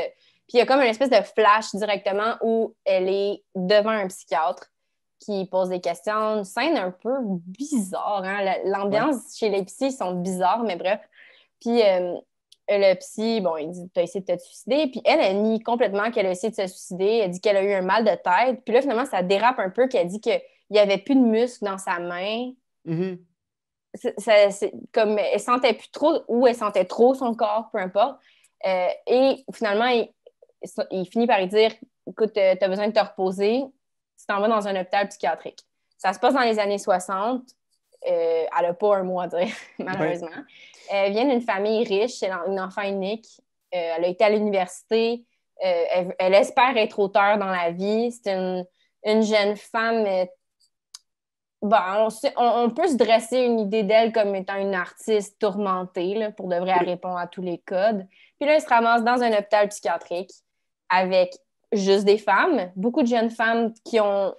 puis il y a comme une espèce de flash directement où elle est devant un psychiatre qui pose des questions. Une scène un peu bizarre. Hein. L'ambiance chez les psys, sont bizarres, mais bref. Puis le psy, bon, il dit T'as essayé de te suicider. Puis elle, elle nie complètement qu'elle a essayé de se suicider. Elle dit qu'elle a eu un mal de tête. Puis là, finalement, ça dérape un peu, qu'elle dit que il n'y avait plus de muscles dans sa main. Mm -hmm. comme elle sentait plus trop ou elle sentait trop son corps, peu importe. Euh, et finalement, il, finit par lui dire Écoute, euh, tu as besoin de te reposer, tu t'en vas dans un hôpital psychiatrique. Ça se passe dans les années 60. Euh, elle n'a pas un mot à dire, malheureusement. Elle vient d'une famille riche, elle une enfant unique. elle a été à l'université. Elle, espère être auteur dans la vie. C'est une, une, jeune femme ben, on, peut se dresser une idée d'elle comme étant une artiste tourmentée, pour de vrai, à tous les codes. Puis là, elle se ramasse dans un hôpital psychiatrique avec juste des femmes, beaucoup de jeunes femmes qui ont,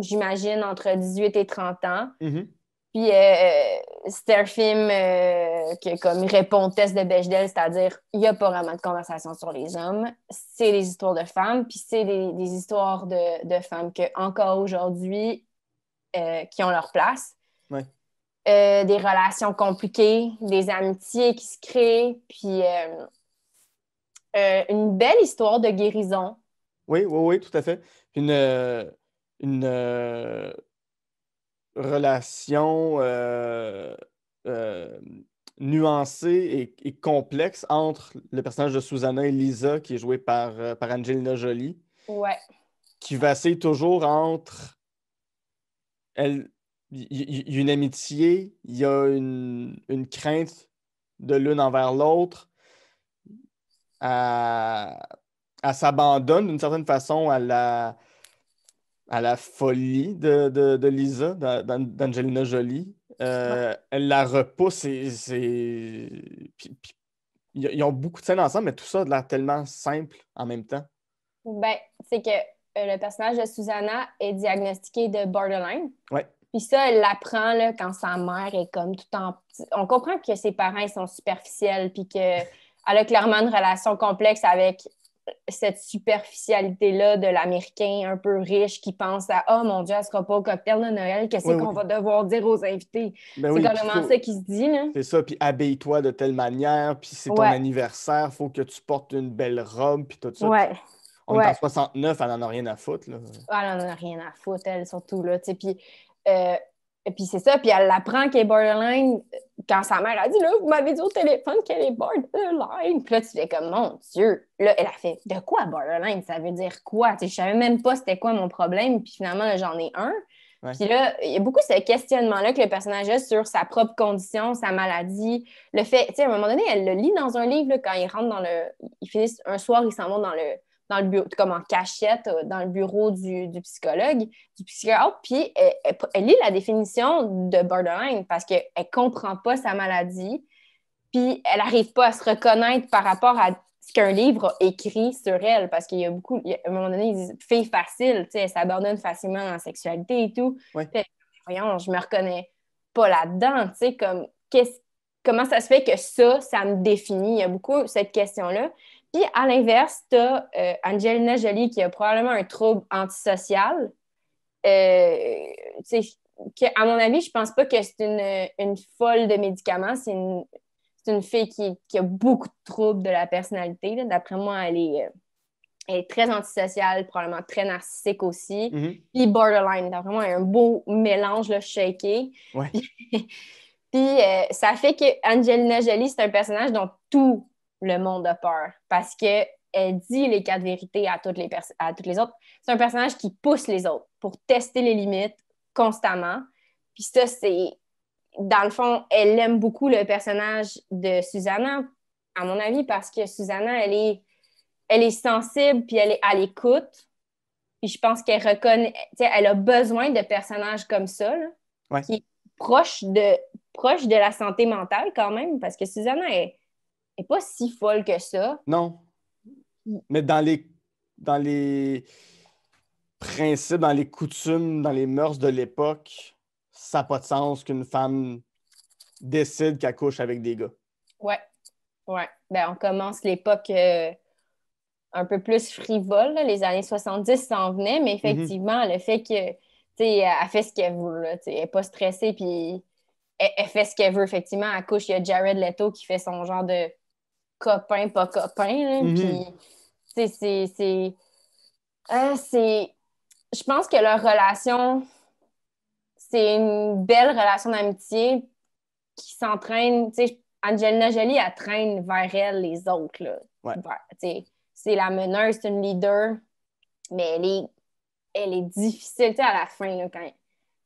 j'imagine, entre 18 et 30 ans. Mm-hmm. Puis euh, c'est un film euh, comme répond test de Bechdel, c'est-à-dire il n'y a pas vraiment de conversation sur les hommes. C'est des histoires de femmes, puis c'est des, histoires de, de femmes que encore aujourd'hui euh, qui ont leur place. Euh, des relations compliquées, des amitiés qui se créent, puis euh, une belle histoire de guérison. Oui, oui, oui, tout à fait. Une, une relation nuancée et, complexe entre le personnage de Susanna et Lisa, qui est joué par, par Angelina Jolie. Qui va toujours entre elle, y, a une amitié, il y a une, une crainte de l'une envers l'autre. Elle, s'abandonne d'une certaine façon à la, à la folie de, de, Lisa, d'Angelina Jolie. Euh, elle la repousse et c'est. Ils ont beaucoup de scènes ensemble, mais tout ça a l'air tellement simple en même temps. Ben, c'est que euh, le personnage de Susanna est diagnostiqué de borderline. Ouais. Puis ça, elle l'apprend quand sa mère est comme tout en... On comprend que ses parents sont superficiels, puis qu'elle a clairement une relation complexe avec cette superficialité-là de l'Américain un peu riche qui pense à « Oh mon Dieu, elle sera pas au cocktail de Noël, qu'est-ce qu'on va devoir dire aux invités? Ben c'est oui, ça qui se dit. là. C'est ça, puis habille-toi de telle manière, puis c'est ton anniversaire, faut que tu portes une belle robe, puis tout ça. Ouais. On est en 69, elle n'en a rien à foutre. Ah, elle n'en a rien à foutre, elle, surtout. Là, puis, euh, puis c'est ça, puis elle apprend qu'elle est borderline euh, quand sa mère a dit là, vous m'avez dit au téléphone qu'elle est borderline. Puis là, tu fais comme mon Dieu. Là, elle a fait de quoi borderline Ça veut dire quoi Je ne savais même pas c'était quoi mon problème, puis finalement, j'en ai un. Puis là, il y a beaucoup ce questionnement-là que le personnage a sur sa propre condition, sa maladie. Le fait, tu sais, à un moment donné, elle le lit dans un livre, quand il rentre dans le. Ils finissent un soir, ils s'en vont dans le comme en cachette, euh, dans le bureau du, psychologue, du psychiatre, ah, puis euh, elle, lit la définition de borderline parce qu'elle ne comprend pas sa maladie, puis elle n'arrive pas à se reconnaître par rapport à ce qu'un livre a écrit sur elle, parce qu'il y a beaucoup, à un moment donné, ils disent « fille facile », tu sais, elle s'abandonne facilement en sexualité et tout. voyons, je me reconnais pas là-dedans, tu sais, comme, comment ça se fait que ça, ça me définit? Il y a beaucoup cette question-là. Puis à l'inverse, tu as euh, Angelina Jolie qui a probablement un trouble antisocial. Euh, à mon avis, je pense pas que c'est une, folle de médicaments. C'est une, fille qui, a beaucoup de troubles de la personnalité. D'après moi, euh, elle est, très antisociale, probablement très narcissique aussi. Mm-hmm. Puis borderline. D'après moi, un beau mélange le shaké. Puis ça fait que Angelina Jolie, c'est un personnage dont tout le monde a peur parce que elle dit les quatre vérités à toutes les, à toutes les autres. C'est un personnage qui pousse les autres pour tester les limites constamment. Puis ça, c'est... Dans le fond, elle aime beaucoup le personnage de Susanna, à mon avis, parce que Susanna, elle est, elle est sensible, puis elle est à l'écoute. Puis je pense qu'elle reconnaît... Elle a besoin de personnages comme ça, qui est proche de, proche de la santé mentale quand même, parce que Susanna est n'est pas si folle que ça. Non. Mais dans les, dans les principes, dans les coutumes, dans les mœurs de l'époque, ça n'a pas de sens qu'une femme décide qu'elle couche avec des gars. Ouais. Ouais. Ben, on commence l'époque euh, un peu plus frivole. Les années 70 s'en venaient, mais mhm. effectivement, le fait que tu elle fait ce qu'elle veut. Là, elle n'est pas stressée, puis elle, fait ce qu'elle veut. Effectivement, à couche, il y a Jared Leto qui fait son genre de copain, pas copain. Hein, mm-hmm. hein, je pense que leur relation, c'est une belle relation d'amitié qui s'entraîne. Angelina Jolie, elle traîne vers elle les autres. c'est la meneuse, c'est une leader, mais elle est, elle difficile à la fin.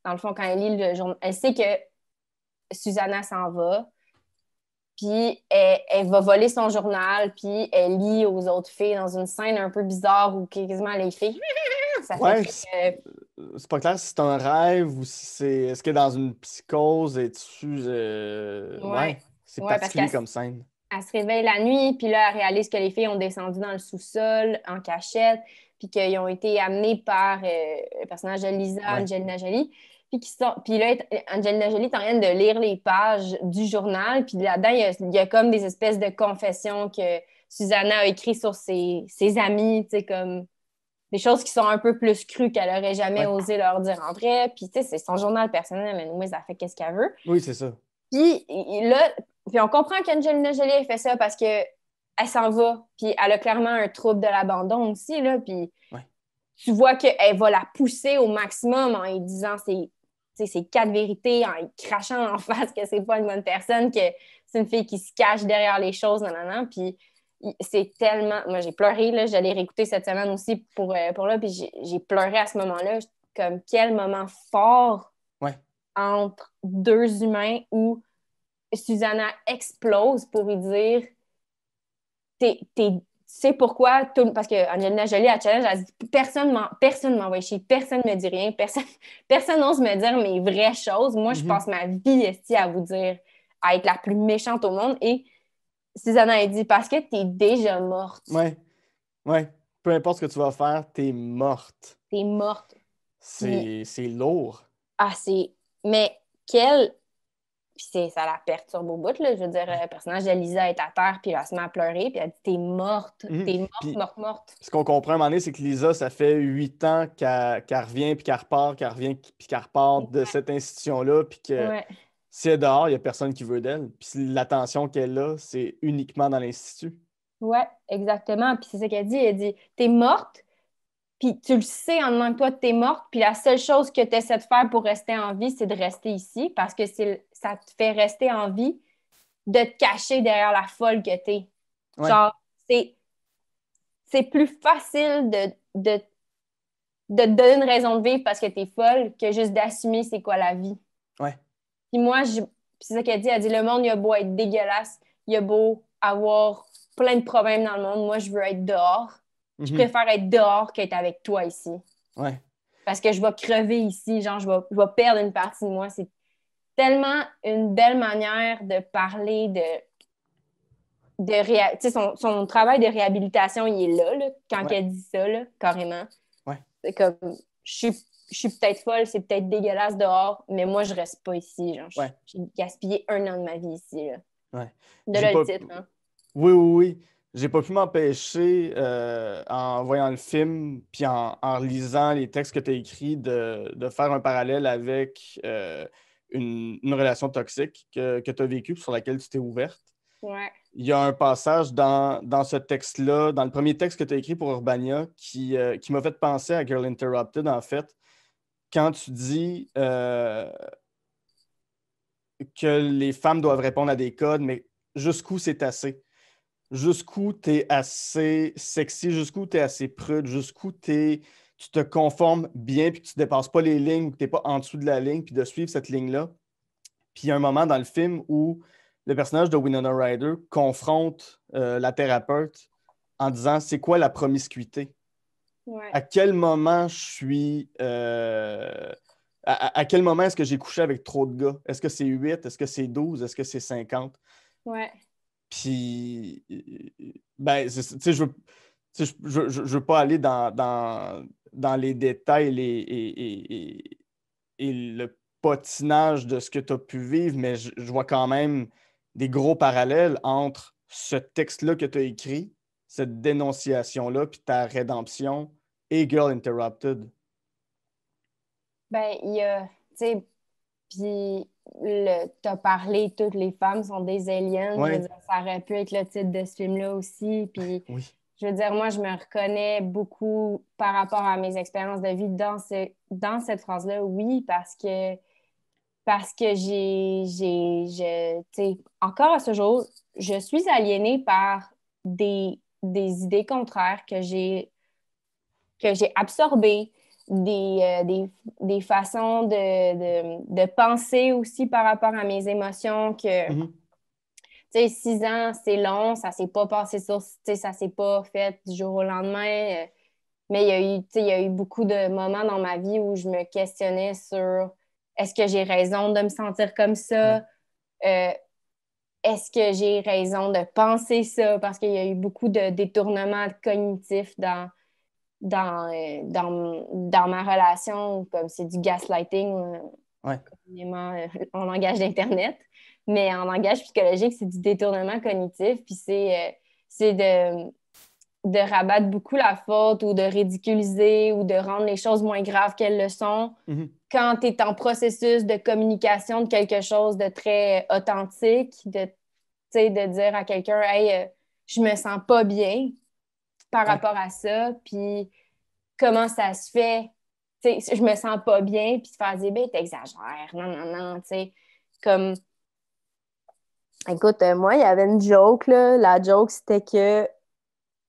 dans le fond, quand elle lit le journal, elle sait que Susanna s'en va, puis elle, va voler son journal, puis elle lit aux autres filles dans une scène un peu bizarre où quasiment les filles. Ça euh, c'est pas clair si c'est un rêve ou si c'est. Est-ce que dans une psychose et tu. Euh... Ouais. c'est pas particulier comme scène. Elle se réveille la nuit, puis là, elle réalise que les filles ont descendu dans le sous-sol en cachette, puis qu'ils ont été amenées par euh, le personnage de Lisa, Angelina Jolie. Puis, qui puis là, Angelina Jolie t'en en de lire les pages du journal. Puis là-dedans, il y, a, comme des espèces de confessions que Susanna a écrites sur ses, amis, tu sais, comme des choses qui sont un peu plus crues qu'elle aurait jamais osé leur dire en vrai. Puis, tu sais, c'est son journal personnel, mais nous, ça fait ce qu'elle veut. Oui, c'est ça. Puis là, puis on comprend qu'Angelina Jolie, a fait ça parce que elle s'en va. Puis elle a clairement un trouble de l'abandon aussi, là. Puis tu vois qu'elle va la pousser au maximum en lui disant c'est ces quatre vérités en crachant en face que c'est pas une bonne personne, que c'est une fille qui se cache derrière les choses, non, Puis c'est tellement. Moi, j'ai pleuré, là. J'allais réécouter cette semaine aussi pour, euh, pour là, puis j'ai pleuré à ce moment-là. Comme quel moment fort entre deux humains où Susanna explose pour lui dire T'es c'est pourquoi tout, parce que Angelina Jolie a challenge, elle dit personne personne m'envoie chier, personne me dit rien, personne personne n'ose me dire mes vraies choses. Moi, je mhm. passe ma vie ici à vous dire à être la plus méchante au monde et Susanna a dit parce que t'es déjà morte. Ouais. Ouais. Peu importe ce que tu vas faire, t'es morte. T'es morte. C'est lourd. Ah, c'est mais quelle puis ça la perturbe au bout, là. Je veux dire, le euh, personnage Lisa est à terre, puis elle se met à pleurer, puis elle dit T'es morte, mhm. t'es morte, morte, morte. Ce qu'on comprend à un moment donné, c'est que Lisa, ça fait huit ans qu'elle revient, puis qu'elle repart, qu'elle revient, puis qu'elle repart de cette institution-là, puis que si elle est dehors, il n'y a personne qui veut d'elle. Puis l'attention qu'elle a, c'est uniquement dans l'Institut. Ouais, exactement. Puis c'est ce qu'elle dit Elle dit T'es morte, puis tu le sais en même que toi, tu es morte, puis la seule chose que tu essaies de faire pour rester en vie, c'est de rester ici parce que ça te fait rester en vie de te cacher derrière la folle que tu es. Genre, c'est, plus facile de, de, te donner une raison de vivre parce que tu es folle que juste d'assumer c'est quoi la vie. Ouais. Puis moi, je, c'est ça qu'elle dit, elle dit le monde, il a beau être dégueulasse, il a beau avoir plein de problèmes dans le monde, moi, je veux être dehors je mhm. préfère être dehors qu'être avec toi ici. Ouais. Parce que je vais crever ici, genre, je vais, je vais perdre une partie de moi. C'est tellement une belle manière de parler de. de sais, son, travail de réhabilitation, il est là, là quand elle dit ça, carrément. Ouais. C'est comme, je suis, peut-être folle, c'est peut-être dégueulasse dehors, mais moi, je reste pas ici. J'ai gaspillé un an de ma vie ici. Là. De là le titre. Hein. Oui, oui, oui j'ai pas pu m'empêcher, euh, en voyant le film, puis en, lisant les textes que tu as écrits, de, de, faire un parallèle avec euh, une, une, relation toxique que, que tu as vécue, sur laquelle tu t'es ouverte. Il y a un passage dans, dans ce texte-là, dans le premier texte que tu as écrit pour Urbania, qui, euh, qui m'a fait penser à Girl Interrupted, en fait, quand tu dis que les femmes doivent répondre à des codes, mais jusqu'où c'est assez? jusqu'où tu es assez sexy, jusqu'où tu es assez prude, jusqu'où tu te conformes bien, puis tu ne dépasses pas les lignes, que tu n'es pas en dessous de la ligne, puis de suivre cette ligne-là. Puis il y a un moment dans le film où le personnage de Winona Ryder confronte euh, la thérapeute en disant c'est quoi la promiscuité À quel moment je suis. Euh, à, quel moment est-ce que j'ai couché avec trop de gars Est-ce que c'est 8 Est-ce que c'est 12 Est-ce que c'est 50 ouais. Puis, euh, euh, ben, je veux, je, je, je, veux pas aller dans, dans, dans les détails les, et, le potinage de ce que tu as pu vivre, mais je, vois quand même des gros parallèles entre ce texte-là que tu as écrit, cette dénonciation-là, puis ta rédemption et Girl Interrupted. Ben, il y a, tu sais, puis tu as parlé, toutes les femmes sont des aliens. ça aurait pu être le titre de ce film-là aussi. Puis, je veux dire, moi, je me reconnais beaucoup par rapport à mes expériences de vie dans, dans cette phrase-là, oui, parce que parce que j'ai, j'ai, encore à ce jour, je suis aliénée par des, des idées contraires que j'ai que j'ai absorbées, des, euh, des, des, façons de, de, de, penser aussi par rapport à mes émotions que, mm-hmm. tu sais, six ans, c'est long, ça s'est pas passé sur, ça s'est pas fait du jour au lendemain. Euh, mais il y, a eu, il y a eu beaucoup de moments dans ma vie où je me questionnais sur est-ce que j'ai raison de me sentir comme ça? Mm-hmm. Euh, est-ce que j'ai raison de penser ça? Parce qu'il y a eu beaucoup de détournements cognitifs dans, dans, euh, dans, dans ma relation, comme c'est du gaslighting, euh, ouais. Euh, en langage d'Internet, mais en langage psychologique, c'est du détournement cognitif, puis c'est de, de rabattre beaucoup la faute ou de ridiculiser ou de rendre les choses moins graves qu'elles le sont. Mm-hmm. Quand tu es en processus de communication de quelque chose de très authentique, de, de dire à quelqu'un Hey, je me sens pas bien, par rapport à ça, puis comment ça se fait. sais, je me sens pas bien, puis tu faire dire, ben, t'exagères, non, non, non, tu sais, comme. Écoute, euh, moi, il y avait une joke, là. La joke, c'était que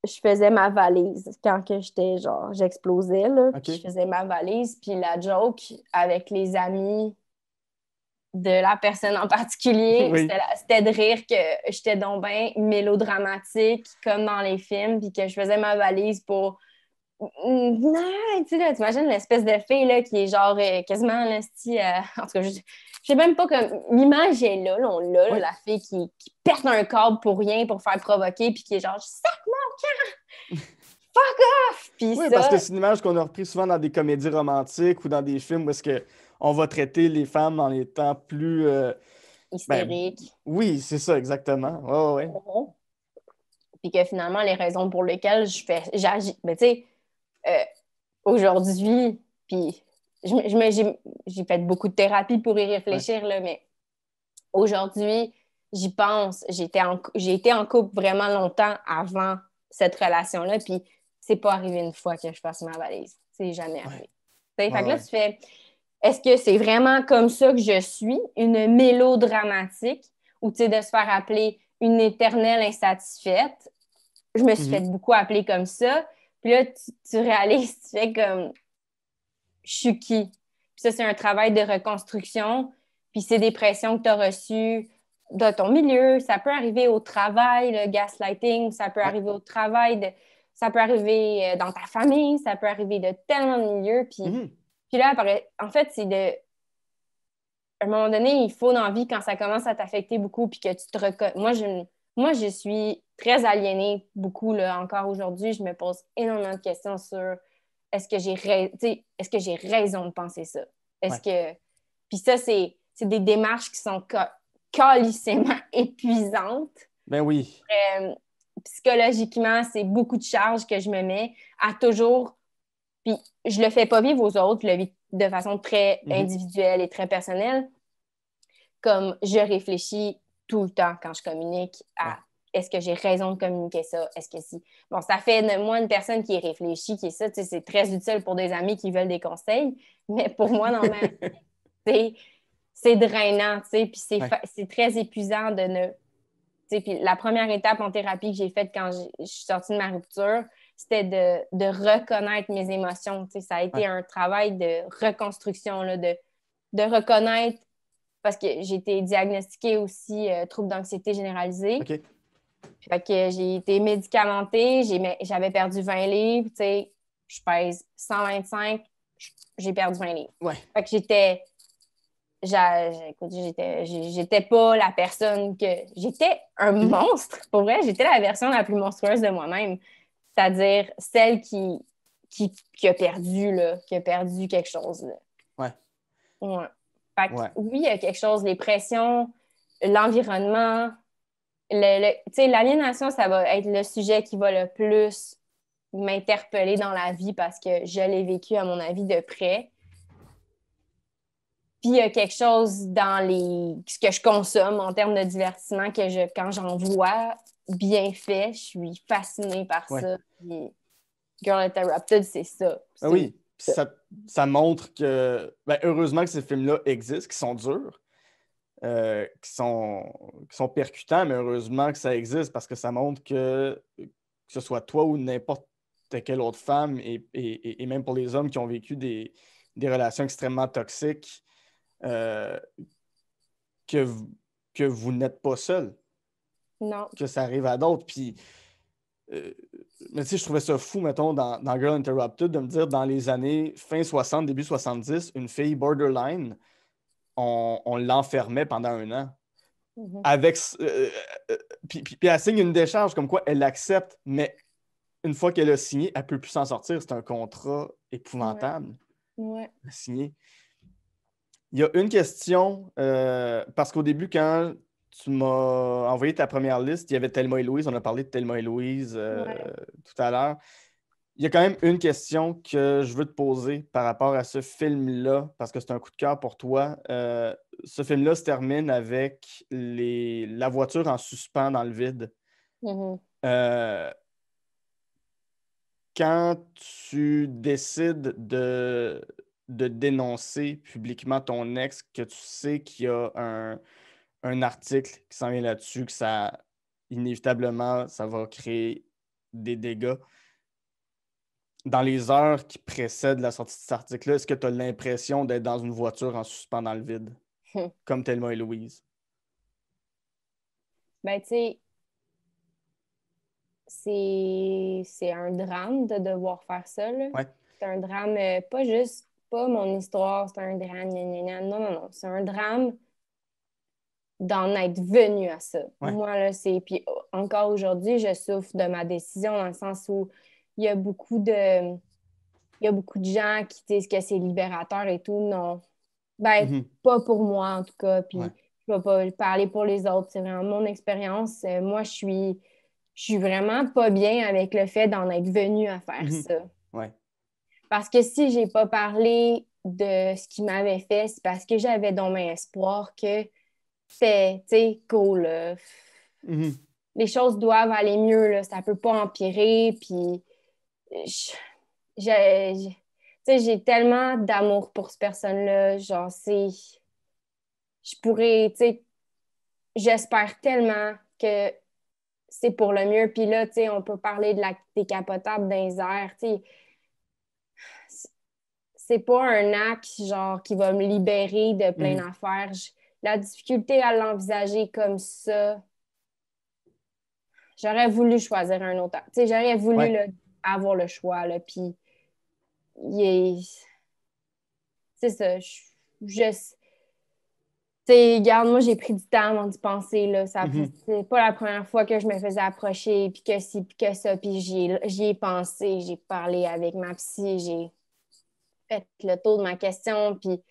je faisais ma valise quand que j'étais genre j'explosais là je faisais ma valise puis la joke avec les amis de la personne en particulier. C'était de rire que j'étais donc bien mélodramatique, comme dans les films, puis que je faisais ma valise pour. Mm, non, tu sais, t'imagines l'espèce de fille qui est genre euh, quasiment euh, en tout cas, je, sais même pas comme. L'image est là, on l'a, la fille qui, qui perd un câble pour rien, pour faire provoquer, puis qui est genre, sac mon camp! Fuck off! parce que c'est une image qu'on a reprise souvent dans des comédies romantiques ou dans des films parce que on va traiter les femmes en étant plus. Euh, ben, Hystériques. oui, c'est ça, exactement. Oh, ouais. Puis que finalement, les raisons pour lesquelles je fais, j'agis. Mais ben, tu sais, euh, aujourd'hui, puis je, j'ai, fait beaucoup de thérapie pour y réfléchir, mais aujourd'hui, j'y pense. J'étais j'ai été en couple vraiment longtemps avant cette relation-là, puis c'est pas arrivé une fois que je passe ma valise. C'est jamais arrivé. Fait là, tu fais, est-ce que c'est vraiment comme ça que je suis, une mélodramatique, ou tu de se faire appeler une éternelle insatisfaite? Je me suis mhm. fait beaucoup appeler comme ça. Puis là, tu, réalises, tu fais comme je suis qui? Puis ça, c'est un travail de reconstruction. Puis c'est des pressions que tu as reçues dans ton milieu. Ça peut arriver au travail, le gaslighting, ça peut arriver au travail, de... ça peut arriver euh, dans ta famille, ça peut arriver de tellement de milieux. Puis. Mhm. Puis là, en fait, c'est de. À un moment donné, il faut d'envie quand ça commence à t'affecter beaucoup, puis que tu te reconnais. Moi, je... Moi, je suis très aliénée beaucoup, là, encore aujourd'hui. Je me pose énormément de questions sur est-ce que j'ai est-ce que j'ai raison de penser ça? Est-ce que. Puis ça, c'est des démarches qui sont calissément épuisantes. Ben oui. Euh, psychologiquement, c'est beaucoup de charges que je me mets à toujours je je le fais pas vivre aux autres, je le vis de façon très mhm. individuelle et très personnelle. Comme je réfléchis tout le temps quand je communique à est-ce que j'ai raison de communiquer ça? Est-ce que si. Bon, ça fait de moi une personne qui est qui est ça. C'est très utile pour des amis qui veulent des conseils, mais pour moi, non, c'est, drainant, puis c'est, c'est très épuisant de ne. Puis la première étape en thérapie que j'ai faite quand je suis sortie de ma rupture, c'était de, reconnaître mes émotions. ça a été un travail de reconstruction, de, reconnaître, parce que j'ai été diagnostiquée aussi euh, trouble d'anxiété généralisée. Fait que j'ai été médicamentée, j'avais perdu 20 livres, je pèse 125, j'ai perdu 20 livres. Ouais. Fait que j'étais j'étais pas la personne que. J'étais un mm-hmm. monstre, pour vrai. J'étais la version la plus monstrueuse de moi-même c'est-à-dire celle qui, qui, a perdu, perdu quelque chose. oui, il y a quelque chose, les pressions, l'environnement, le, l'aliénation, ça va être le sujet qui va le plus m'interpeller dans la vie parce que je l'ai vécu, à mon avis, de près. Puis il y a quelque chose dans les ce que je consomme en termes de divertissement que je, quand j'en vois, bien fait. Je suis fascinée par ça. Girl Interrupted, c'est ça. Ah oui, ça. montre que, ben, heureusement que ces films-là existent, qui sont durs, euh, qui, sont, percutants, mais heureusement que ça existe parce que ça montre que, que ce soit toi ou n'importe quelle autre femme, et, même pour les hommes qui ont vécu des, relations extrêmement toxiques, euh, que, que vous n'êtes pas seul. Que ça arrive à d'autres. Puis, euh, mais tu je trouvais ça fou, mettons, dans, Girl Interrupted, de me dire dans les années fin 60, début 70, une fille borderline, on, l'enfermait pendant un an. Mm-hmm. Avec, euh, euh, puis, elle signe une décharge comme quoi elle l'accepte, mais une fois qu'elle a signé, elle ne peut plus s'en sortir. C'est un contrat épouvantable ouais. signer. Il y a une question, parce qu'au début, quand tu m'as envoyé ta première liste. Il y avait Thelma et Louise. On a parlé de Telma et Louise euh, tout à l'heure. Il y a quand même une question que je veux te poser par rapport à ce film-là, parce que c'est un coup de cœur pour toi. Euh, ce film-là se termine avec les... la voiture en suspens dans le vide. Mm-hmm. Euh, quand tu décides de, de dénoncer publiquement ton ex, que tu sais qu'il y a un, un article qui s'en vient là-dessus, que ça, inévitablement, ça va créer des dégâts. Dans les heures qui précèdent la sortie de cet article-là, est-ce que tu as l'impression d'être dans une voiture en suspens dans le vide, hmm. comme tellement et Louise? Ben, tu sais, c'est un drame de devoir faire ça. C'est un drame, euh, pas juste, pas mon histoire, c'est un drame, non, non, non, c'est un drame d'en être venu à ça. Moi, là, c'est. Puis encore aujourd'hui, je souffre de ma décision dans le sens où il y a beaucoup de. Il y a beaucoup de gens qui disent que c'est libérateur et tout. Non. Ben, mm-hmm. pas pour moi, en tout cas. Puis je vais pas parler pour les autres. C'est vraiment mon expérience. Euh, moi, je suis. Je suis vraiment pas bien avec le fait d'en être venu à faire mm-hmm. ça. Ouais. Parce que si j'ai pas parlé de ce qui m'avait fait, c'est parce que j'avais dans mes espoirs que fait, tu mm-hmm. Les choses doivent aller mieux, là. Ça peut pas empirer, puis... Euh, j'ai... tellement d'amour pour cette personne-là. Genre, c'est... Je pourrais, tu sais... J'espère tellement que c'est pour le mieux. Puis là, tu sais, on peut parler de la décapotable d'un air, tu sais c'est pas un acte genre qui va me libérer de plein mm. d'affaires la difficulté à l'envisager comme ça, j'aurais voulu choisir un autre. Tu sais, j'aurais voulu avoir le choix, là, puis c'est ça, je, je sais, regarde, moi, j'ai pris du temps avant du penser. Là. Ça, mhm. C'est pas la première fois que je me faisais approcher, puis que si, puis que ça, puis j'y ai, pensé, j'ai parlé avec ma psy, j'ai fait le tour de ma question, puis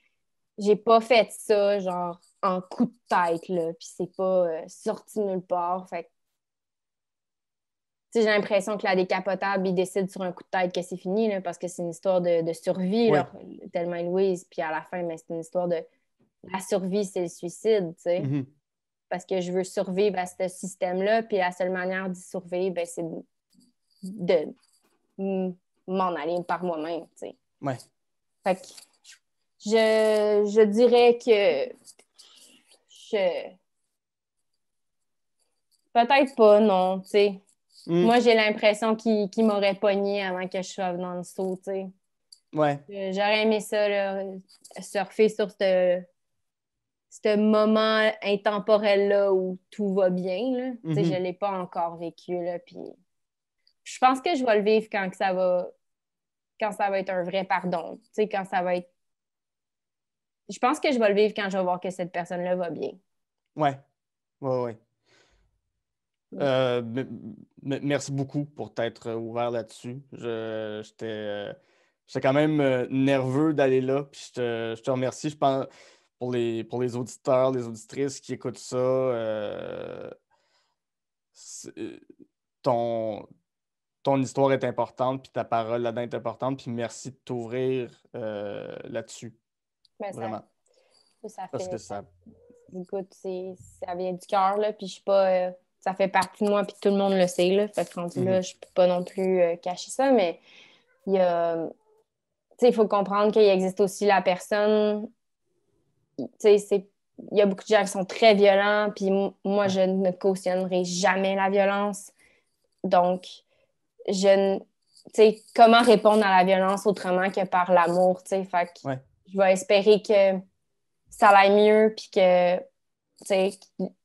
j'ai pas fait ça, genre, en coup de tête, là, puis c'est pas euh, sorti nulle part. Fait j'ai l'impression que la décapotable, il décide sur un coup de tête que c'est fini, là, parce que c'est une histoire de, survie, tellement Louise. Puis à la fin, mais c'est une histoire de la survie, c'est le suicide, tu sais. Mm-hmm. Parce que je veux survivre à ce système-là, puis la seule manière d'y survivre, ben, c'est de m'en aller par moi-même, tu sais. Ouais. Fait que je, je dirais que Peut-être pas, non, hmm. Moi, j'ai l'impression qu'il m'aurait pogné avant que je sois dans le saut, Ouais. Euh, j'aurais aimé ça, surfer sur ce, moment intemporel-là où tout va bien, là. ne mhm. je l'ai pas encore vécu, là, puis... Je pense que je vais le vivre quand ça va... Quand ça va être un vrai pardon, tu quand ça va être je pense que je vais le vivre quand je vais voir que cette personne-là va bien. Ouais. Oui, oui. Mm. Euh, merci beaucoup pour t'être euh, ouvert là-dessus. Euh, j'étais quand même nerveux d'aller là. Puis je, te, remercie. Je pense pour les, pour les auditeurs, les auditrices qui écoutent ça. ton, ton histoire est importante, puis ta parole là-dedans est importante. Puis merci de t'ouvrir là-dessus. Mais Ça, Parce que ça... Écoute, ça vient du cœur, là, puis je suis pas... Euh, ça fait partie de moi, puis tout le monde le sait, là. Fait que mhm. je peux pas non plus euh, cacher ça, mais il y a... il faut comprendre qu'il existe aussi la personne... Tu sais, c'est il y a beaucoup de gens qui sont très violents, puis moi, je ne cautionnerai jamais la violence. Donc, je ne... sais, comment répondre à la violence autrement que par l'amour, tu sais, fait je vais espérer que ça aille mieux, puis que, tu sais,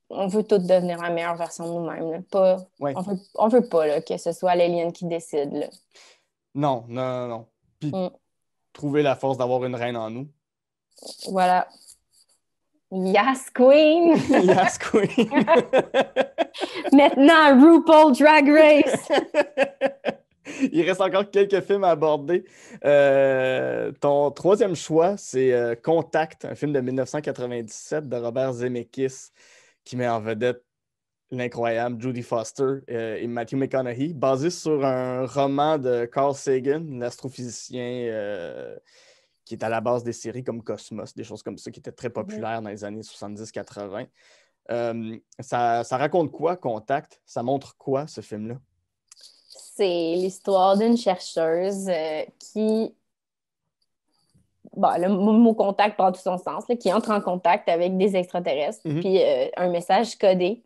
on veut tous devenir la meilleure version de nous-mêmes. On veut, veut pas que ce soit l'alien qui décide. Non, non, non, Puis mm. trouver la force d'avoir une reine en nous. Voilà. Yes, Queen! yes, Queen! Maintenant, RuPaul Drag Race! Il reste encore quelques films à aborder. Euh, ton troisième choix, c'est euh, Contact, un film de 1997 de Robert Zemeckis qui met en vedette l'incroyable Judy Foster euh, et Matthew McConaughey, basé sur un roman de Carl Sagan, l'astrophysicien qui est à la base des séries comme Cosmos, des choses comme ça qui étaient très mm-hmm. populaires dans les années 70-80. ça raconte quoi, Contact? Ça montre quoi, ce film-là? c'est l'histoire d'une chercheuse euh, qui. Bon, le mot contact prend tout son sens, qui entre en contact avec des extraterrestres, mm-hmm. puis euh, un message codé.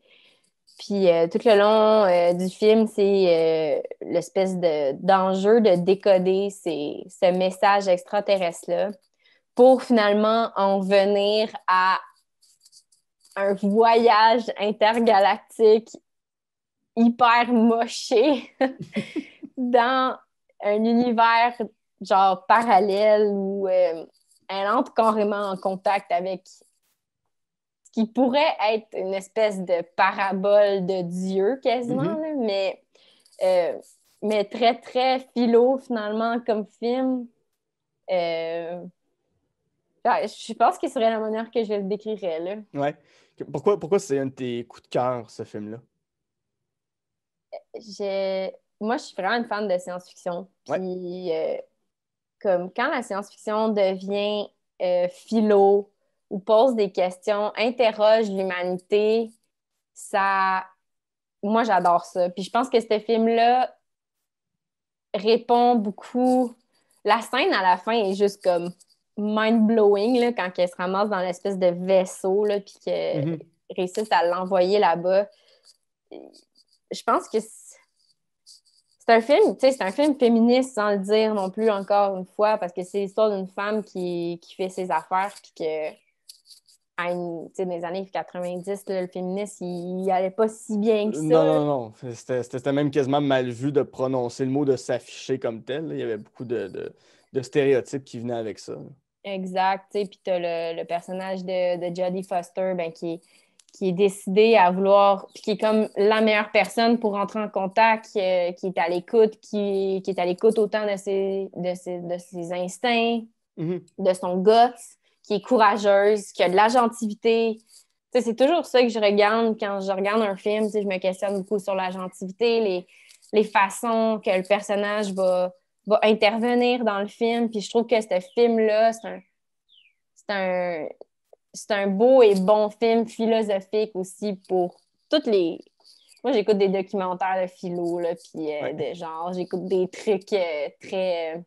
Puis euh, tout le long du film, c'est l'espèce d'enjeu de décoder ce message extraterrestre-là pour finalement en venir à un voyage intergalactique hyper moché dans un univers genre parallèle où euh, elle entre carrément en contact avec ce qui pourrait être une espèce de parabole de Dieu quasiment, mhm. mais, euh, mais très, très philo finalement comme film. Euh, je pense que ce serait la manière que je le décrirais. Ouais. Pourquoi, pourquoi c'est un de tes coups de cœur, ce film-là? moi, je suis vraiment une fan de science-fiction. Puis, euh, comme quand la science-fiction devient euh, philo ou pose des questions, interroge l'humanité, ça. Moi, j'adore ça. Puis, je pense que ce film-là répond beaucoup. La scène à la fin est juste comme mind-blowing quand elle se ramasse dans l'espèce de vaisseau, là, puis qu'elle mhm. réussit à l'envoyer là-bas je pense que c'est un film, tu sais, c'est un film féministe sans le dire non plus encore une fois, parce que c'est l'histoire d'une femme qui, fait ses affaires, puis que, dans les années 90, le féministe, il, allait pas si bien que ça. Non, non, non. C'était même quasiment mal vu de prononcer le mot, de s'afficher comme tel. Il y avait beaucoup de, de, stéréotypes qui venaient avec ça. Exact, tu puis t'as le, le, personnage de, de Jodie Foster, ben, qui est qui est décidé à vouloir, puis qui est comme la meilleure personne pour entrer en contact, euh, qui est à l'écoute, qui, est à l'écoute autant de ses, ses, instincts, mhm. de son guts, qui est courageuse, qui a de la gentilité. C'est toujours ça que je regarde quand je regarde un film. Je me questionne beaucoup sur la gentilité, les, les façons que le personnage va, intervenir dans le film. Puis je trouve que ce film-là, c'est un c'est un beau et bon film philosophique aussi pour toutes les. Moi, j'écoute des documentaires de philo, là, puis euh, des j'écoute des trucs euh, très, euh,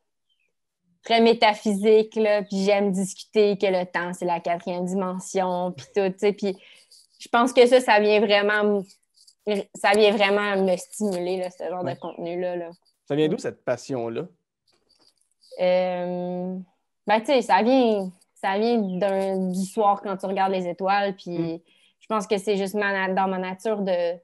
très métaphysiques, là, puis j'aime discuter que le temps, c'est la quatrième dimension, puis tout, tu sais. Puis je pense que ça, ça vient vraiment, ça vient vraiment me stimuler, ce genre de contenu-là. Ça vient d'où cette passion-là? Euh... Ben, tu sais, ça vient ça vient du soir quand tu regardes les étoiles. Puis mm. je pense que c'est juste dans ma nature de,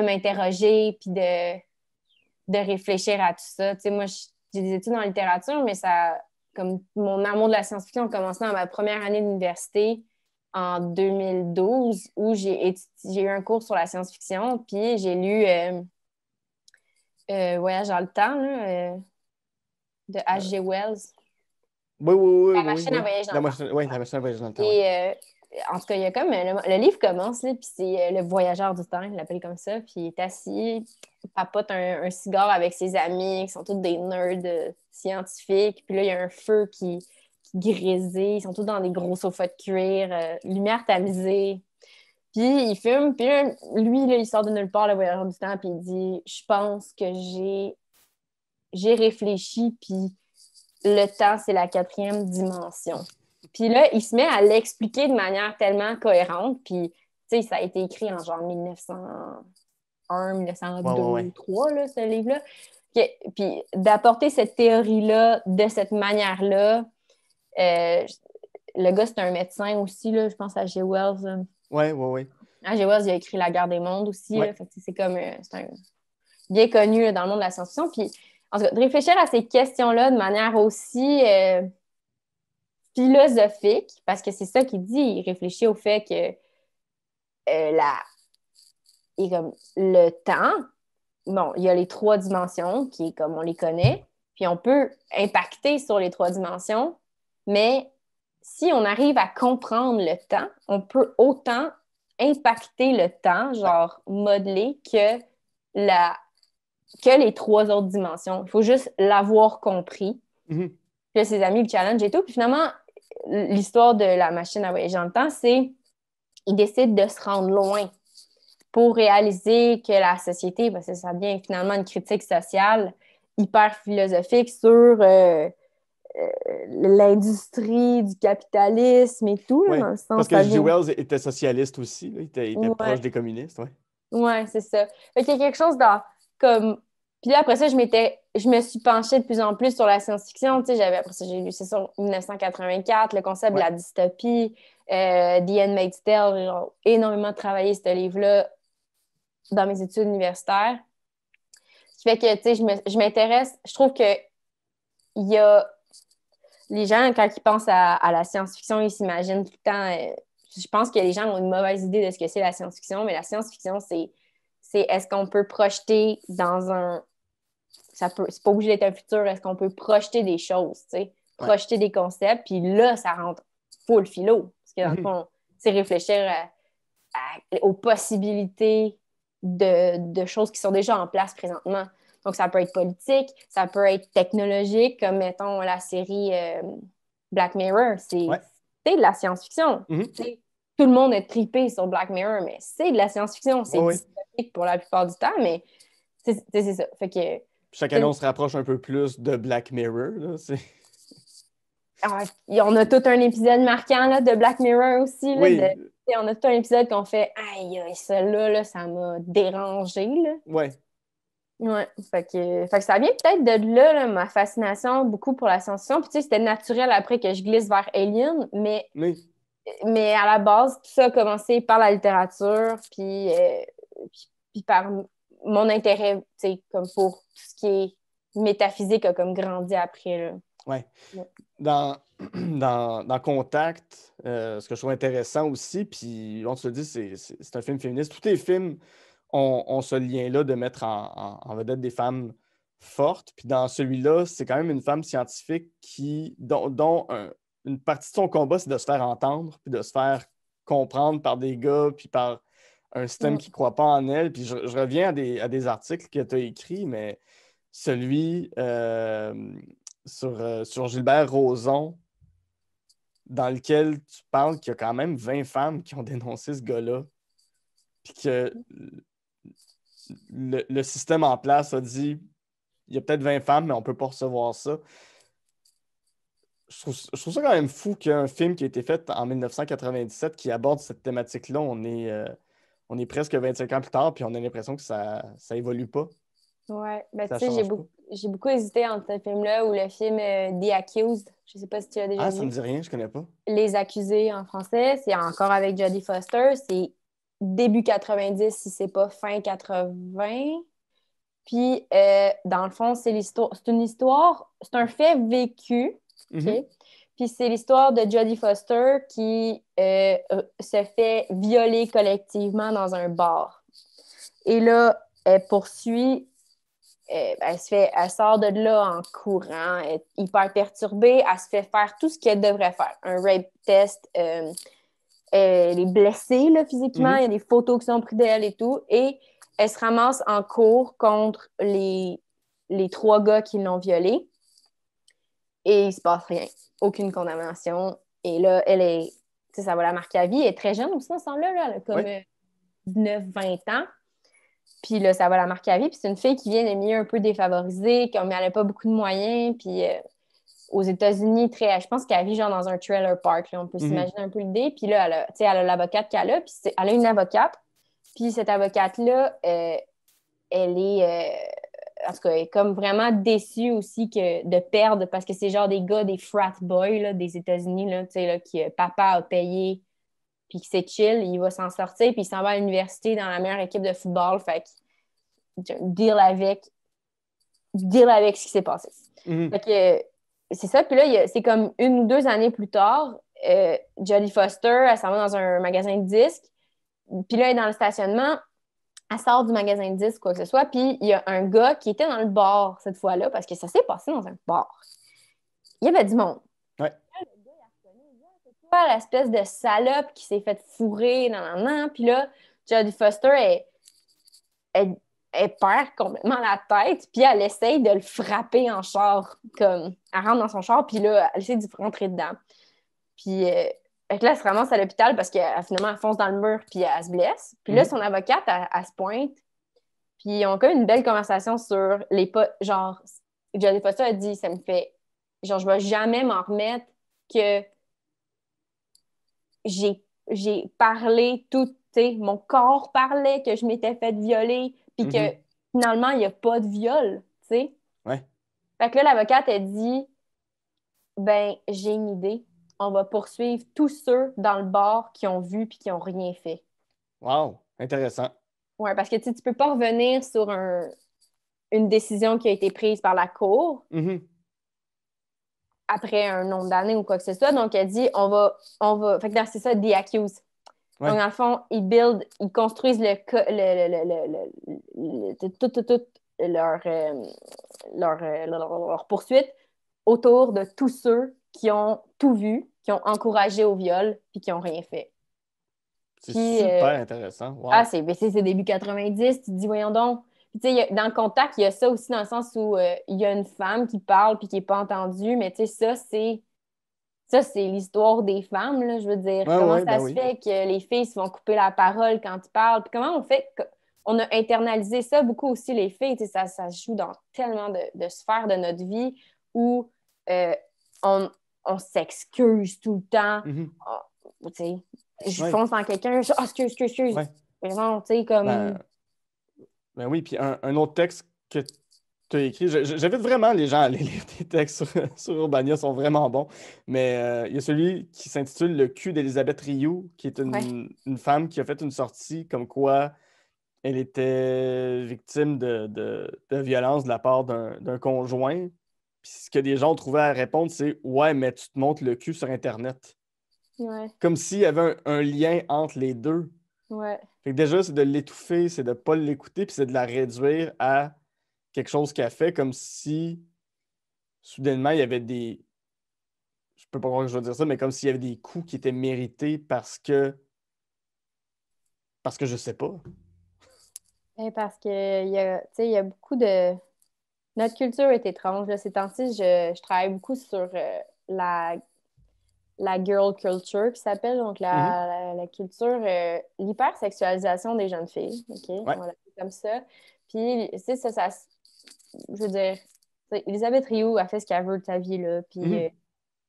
m'interroger puis de, réfléchir à tout ça. Tu sais, moi, j'ai des études en littérature, mais ça, comme mon amour de la science-fiction a commencé dans ma première année d'université en 2012 où j'ai eu un cours sur la science-fiction, puis j'ai lu euh, euh, Voyage dans le temps euh, de H.G. Wells. Oui, oui, oui. La machine à voyager dans le temps. Oui, la machine à dans le temps. Et, euh, en tout cas, il y a comme. Euh, le, livre commence, puis c'est euh, le voyageur du temps, il l'appelle comme ça, puis il est assis, il papote un, cigare avec ses amis, qui sont tous des nerds scientifiques, puis là, il y a un feu qui, qui grisait, ils sont tous dans des gros sofas de cuir, lumière tamisée. Puis il fume, puis lui, là, il sort de nulle part, le voyageur du temps, puis il dit Je pense que j'ai. J'ai réfléchi, puis le temps, c'est la quatrième dimension. Puis là, il se met à l'expliquer de manière tellement cohérente. Puis, tu sais, ça a été écrit en genre 1901, 1902, 1903, là, ce livre-là. Puis, d'apporter cette théorie-là de cette manière-là, euh, le gars, c'est un médecin aussi, là, je pense à G. Wells. Oui, oui, oui. Ah, G. Wells, il a écrit La guerre des mondes aussi. c'est comme euh, c'est un... bien connu dans le monde de la science-fiction. Puis en de réfléchir à ces questions-là de manière aussi euh, philosophique, parce que c'est ça qu'il dit. réfléchir au fait que euh, la, et comme le temps, bon, il y a les trois dimensions qui comme on les connaît, puis on peut impacter sur les trois dimensions, mais si on arrive à comprendre le temps, on peut autant impacter le temps, genre modeler, que la que les trois autres dimensions. Il faut juste l'avoir compris. que mm-hmm. Puis ses amis le challenge et tout. Puis finalement, l'histoire de la machine à voyager dans le temps, c'est il décide de se rendre loin pour réaliser que la société, parce que ça devient finalement une critique sociale hyper philosophique sur euh, euh, l'industrie du capitalisme et tout. parce que G. Wells était socialiste aussi, il était, proche des communistes. Oui, ouais, c'est ça. il y a quelque chose dans comme... Puis là, après ça, je m'étais je me suis penchée de plus en plus sur la science-fiction. Tu sais, j'avais après ça, j'ai lu c'est sur 1984, le concept de la dystopie, euh, The Handmaid's Tale. J'ai énormément travaillé ce livre-là dans mes études universitaires. Ce qui fait que, tu sais, je m'intéresse. Je, trouve que il y a les gens, quand ils pensent à, la science-fiction, ils s'imaginent tout le temps. Euh, je pense que les gens ont une mauvaise idée de ce que c'est la science-fiction, mais la science-fiction, c'est c'est est-ce qu'on peut projeter dans un. Ça peut, c'est pas obligé d'être un futur, est-ce qu'on peut projeter des choses, tu sais, projeter des concepts, puis là, ça rentre full philo. Parce que dans le mhm. fond, c'est réfléchir aux possibilités de, choses qui sont déjà en place présentement. Donc, ça peut être politique, ça peut être technologique, comme mettons la série euh, Black Mirror. C'est de la science-fiction. Mhm. Tout le monde est tripé sur Black Mirror, mais c'est de la science-fiction. C'est pour la plupart du temps, mais c'est ça. Fait que, Chaque année, on se rapproche un peu plus de Black Mirror. Là, ah, on a tout un épisode marquant là, de Black Mirror aussi. Là, on a tout un épisode qu'on fait Aïe, ça là là, ça m'a dérangé. Là. Ouais. Fait que, ça vient peut-être de là, ma fascination beaucoup pour la science Puis c'était naturel après que je glisse vers Alien, mais, mais à la base, tout ça a commencé par la littérature. Puis. Euh, puis par mon intérêt, comme pour tout ce qui est métaphysique a comme grandi après. Oui. Ouais. Dans, dans, dans, Contact, euh, ce que je trouve intéressant aussi, puis on se le dit, c'est un film féministe. Tous les films ont, ont ce lien-là de mettre en, en, vedette des femmes fortes. Puis dans celui-là, c'est quand même une femme scientifique qui, dont, dont une partie de son combat, c'est de se faire entendre, puis de se faire comprendre par des gars, puis par un système qui ne croit pas en elle. Puis je, reviens à des, articles que tu as écrits, mais celui euh, sur, euh, sur, Gilbert Roson, dans lequel tu parles qu'il y a quand même 20 femmes qui ont dénoncé ce gars-là. Puis que le, système en place a dit il y a peut-être 20 femmes, mais on ne peut pas recevoir ça. Je trouve, ça quand même fou qu'un film qui a été fait en 1997 qui aborde cette thématique-là, on est. Euh, on est presque 25 ans plus tard, puis on a l'impression que ça évolue évolue pas. Ouais, ben tu sais, j'ai beaucoup, beaucoup, hésité entre ce film-là ou le film euh, The Accused. Je sais pas si tu as déjà ah, vu. Ah, ça me dit rien, je connais pas. Les accusés en français, c'est encore avec Jodie Foster, c'est début 90 si c'est pas fin 80. Puis euh, dans le fond, c'est l'histoire, c'est une histoire, c'est un fait vécu, mm-hmm. Puis c'est l'histoire de Jodie Foster qui euh, euh, se fait violer collectivement dans un bar. Et là, elle poursuit, euh, ben, elle, se fait, elle sort de là en courant, elle est hyper perturbée, elle se fait faire tout ce qu'elle devrait faire. Un rape test, elle est blessée là, physiquement, mhm. il y a des photos qui sont prises d'elle et tout. Et elle se ramasse en cours contre les, trois gars qui l'ont violée. Et il se passe rien aucune condamnation. Et là, elle est, Tu sais, ça va la marquer à vie. Elle est très jeune aussi, on sent là, là, elle a comme 9 20 euh, ans. Puis là, ça va la marquer à vie. Puis c'est une fille qui vient des milieu un peu défavorisé, comme elle n'a pas beaucoup de moyens. Puis euh, aux États-Unis, très, je pense qu'elle vit genre dans un trailer park. Là, on peut mhm. s'imaginer un peu l'idée. Puis là, elle a l'avocate qu'elle a. Puis elle a une avocate. Puis cette avocate-là, euh, elle est parce qu'elle est comme vraiment déçu aussi que, de perdre parce que c'est genre des gars, des frat boys des États-Unis, là, là, qui euh, papa a payé, puis que c'est chill, il va s'en sortir, puis il s'en va à l'université dans la meilleure équipe de football. Fait que, deal avec, deal avec ce qui s'est passé. Mm-hmm. Euh, c'est ça. Puis là, c'est comme une ou deux années plus tard, euh, Johnny Foster, elle s'en va dans un magasin de disques. Puis là, elle est dans le stationnement elle sort du magasin de disques, quoi que ce soit. Puis il y a un gars qui était dans le bar cette fois-là, parce que ça s'est passé dans un bar. Il y avait du monde. Ouais. Le gars, ah, l'espèce de salope qui s'est faite fourrer, nan, nan, nan. Puis là, Jodie Foster, elle, perd complètement la tête, puis elle essaye de le frapper en char. Comme, elle rentre dans son char, puis là, elle essaie de rentrer dedans. Puis. Euh, fait que là, elle vraiment ramasse à l'hôpital parce qu'elle finalement, elle fonce dans le mur puis elle se blesse. Puis là, mm-hmm. son avocate, elle, se pointe. Puis ils ont même une belle conversation sur les pas. Genre, Jodie Foster a dit Ça me fait. Genre, je vais jamais m'en remettre que j'ai parlé tout. Mon corps parlait que je m'étais fait violer. Puis que mm-hmm. finalement, il n'y a pas de viol. Tu sais? Ouais. Fait que là, l'avocate, a dit Ben, j'ai une idée on va poursuivre tous ceux dans le bord qui ont vu puis qui n'ont rien fait. Wow, intéressant. Oui, parce que tu ne peux pas revenir sur une décision qui a été prise par la cour mm-hmm. après un nombre d'années ou quoi que ce soit. Donc, elle dit on va. On va... c'est ça, the accused. dans fond, ils build, ils construisent le, le, le, le leur, leur, leur, poursuite autour de tous ceux qui ont tout vu, qui ont encouragé au viol, puis qui n'ont rien fait. C'est euh, super intéressant. Ah, c'est, ben, début 90, tu te dis, voyons donc. dans le contact, il y a ça aussi dans le sens où euh, il y a une femme qui parle puis qui n'est pas entendue, mais tu sais, ça, c'est. Ça, c'est l'histoire des femmes, je veux dire. comment ça ben se fait que les filles se font couper la parole quand tu parlent? comment on fait qu'on a internalisé ça beaucoup aussi, les filles? Ça, ça joue dans tellement de, sphères de notre vie où euh, on, s'excuse tout le temps. Mhm. Ah, je fonce en quelqu'un, ah, excuse, excuse, excuse. tu sais, comme. Ben, ben oui, puis un, autre texte que tu as écrit. J'invite vraiment les gens à lire tes textes sur, sur Urbania, sont vraiment bons. Mais euh, il y a celui qui s'intitule Le cul d'Elisabeth Rioux, qui est une, femme qui a fait une sortie comme quoi elle était victime de, de, de violence de la part d'un conjoint ce que des gens trouvaient à répondre, c'est Ouais, mais tu te montres le cul sur Internet. Ouais. Comme s'il y avait un, lien entre les deux. Ouais. Fait déjà, c'est de l'étouffer, c'est de ne pas l'écouter, puis c'est de la réduire à quelque chose qu'elle fait comme si soudainement il y avait des. Je peux pas croire que je dois dire ça, mais comme s'il y avait des coups qui étaient mérités parce que. Parce que je sais pas. Et ben, parce que il y il y a beaucoup de notre culture est étrange. Là, ces temps-ci, je, travaille beaucoup sur euh, la, la girl culture qui s'appelle, donc la, mhm. culture, euh, l'hypersexualisation des jeunes filles. OK? comme ça. Puis, c'est ça, ça, je veux dire, Elisabeth Rioux a fait ce qu'elle veut de sa vie, là. Puis, mhm. euh,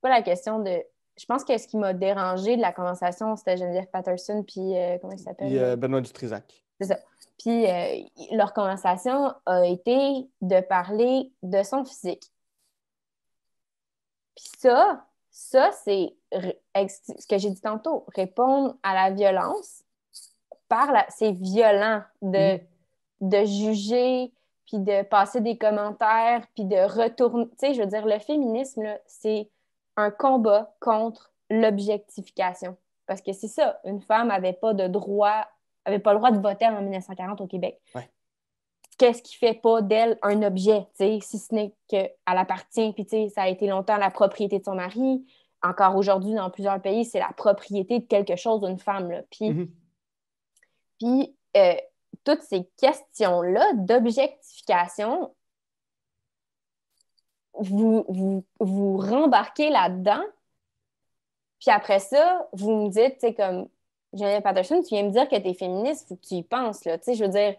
pas la question de. Je pense que ce qui m'a dérangé de la conversation, c'était Geneviève Patterson, puis comment il s'appelle? Benoît Dutrisac. C'est ça. Puis euh, leur conversation a été de parler de son physique. Puis ça, ça, c'est ce que j'ai dit tantôt, répondre à la violence par la... C'est violent de, mm-hmm. de juger, puis de passer des commentaires, puis de retourner. Tu sais, je veux dire, le féminisme, c'est un combat contre l'objectification. Parce que c'est ça, une femme n'avait pas de droit n'avait pas le droit de voter en 1940 au Québec. Qu'est-ce qui fait pas d'elle un objet, si ce n'est qu'elle appartient, puis ça a été longtemps la propriété de son mari. Encore aujourd'hui, dans plusieurs pays, c'est la propriété de quelque chose d'une femme. Puis, mm-hmm. euh, toutes ces questions-là d'objectification, vous, vous, vous rembarquez là-dedans, puis après ça, vous me dites, c'est comme, Geneviève Patterson, tu viens me dire que tu es féministe, faut que tu y penses. Là. Je veux dire,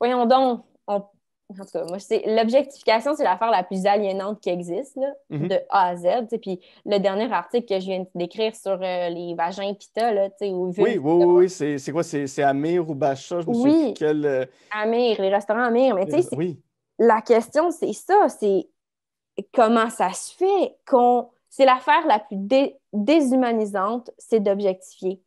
voyons donc, en tout cas, moi, l'objectification, c'est l'affaire la plus aliénante qui existe, là, mhm. de A à Z. Puis le dernier article que je viens d'écrire sur euh, les vagins pita, là, vu. Oui, oui, oui, oui. c'est quoi? C'est Amir ou Bacha? Je me oui, souviens quel. Euh, Amir, les restaurants Amir. Mais tu sais, euh, la question, c'est ça, c'est comment ça se fait qu'on. C'est l'affaire la plus déshumanisante, c'est d'objectifier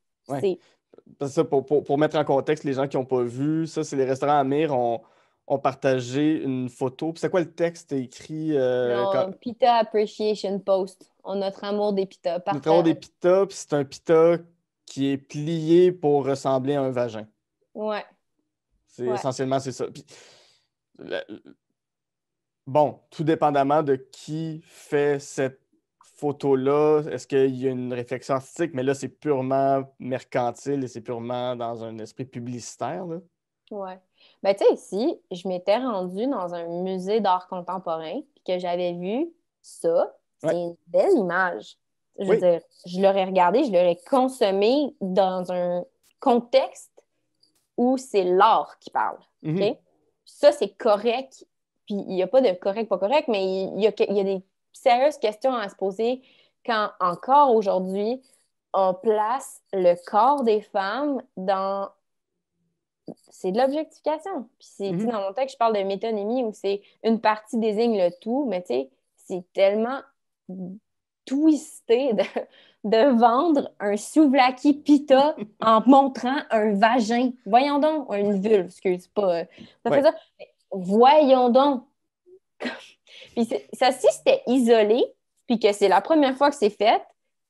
ça, pour, pour, pour, mettre en contexte les gens qui n'ont pas vu, ça, c'est les restaurants Amir ont, ont partagé une photo. C'est quoi le texte écrit? comme euh, Pita Appreciation Post. On notre amour des pitas. Notre amour des pitas, puis c'est un pita qui est plié pour ressembler à un vagin. Ouais. C'est essentiellement c'est ça. bon, tout dépendamment de qui fait cette photo-là, est-ce qu'il y a une réflexion artistique, mais là, c'est purement mercantile et c'est purement dans un esprit publicitaire? Là? Ouais. Ben, tu sais, si je m'étais rendue dans un musée d'art contemporain et que j'avais vu ça, c'est une belle image. Je veux dire, je l'aurais regardé, je l'aurais consommé dans un contexte où c'est l'art qui parle. Mm-hmm. Ça, c'est correct. Puis il n'y a pas de correct, pas correct, mais il y a des sérieuse question à se poser quand encore aujourd'hui, on place le corps des femmes dans... C'est de l'objectification. Puis c'est, mhm. dans mon texte, je parle de métonymie où c'est une partie désigne le tout, mais tu sais, c'est tellement twisté de, vendre un souvlaki pita en montrant un vagin. Voyons donc, une vulve, excuse pas. Euh, ça fait ça. Voyons donc. Puis ça, si c'était isolé, puis que c'est la première fois que c'est fait,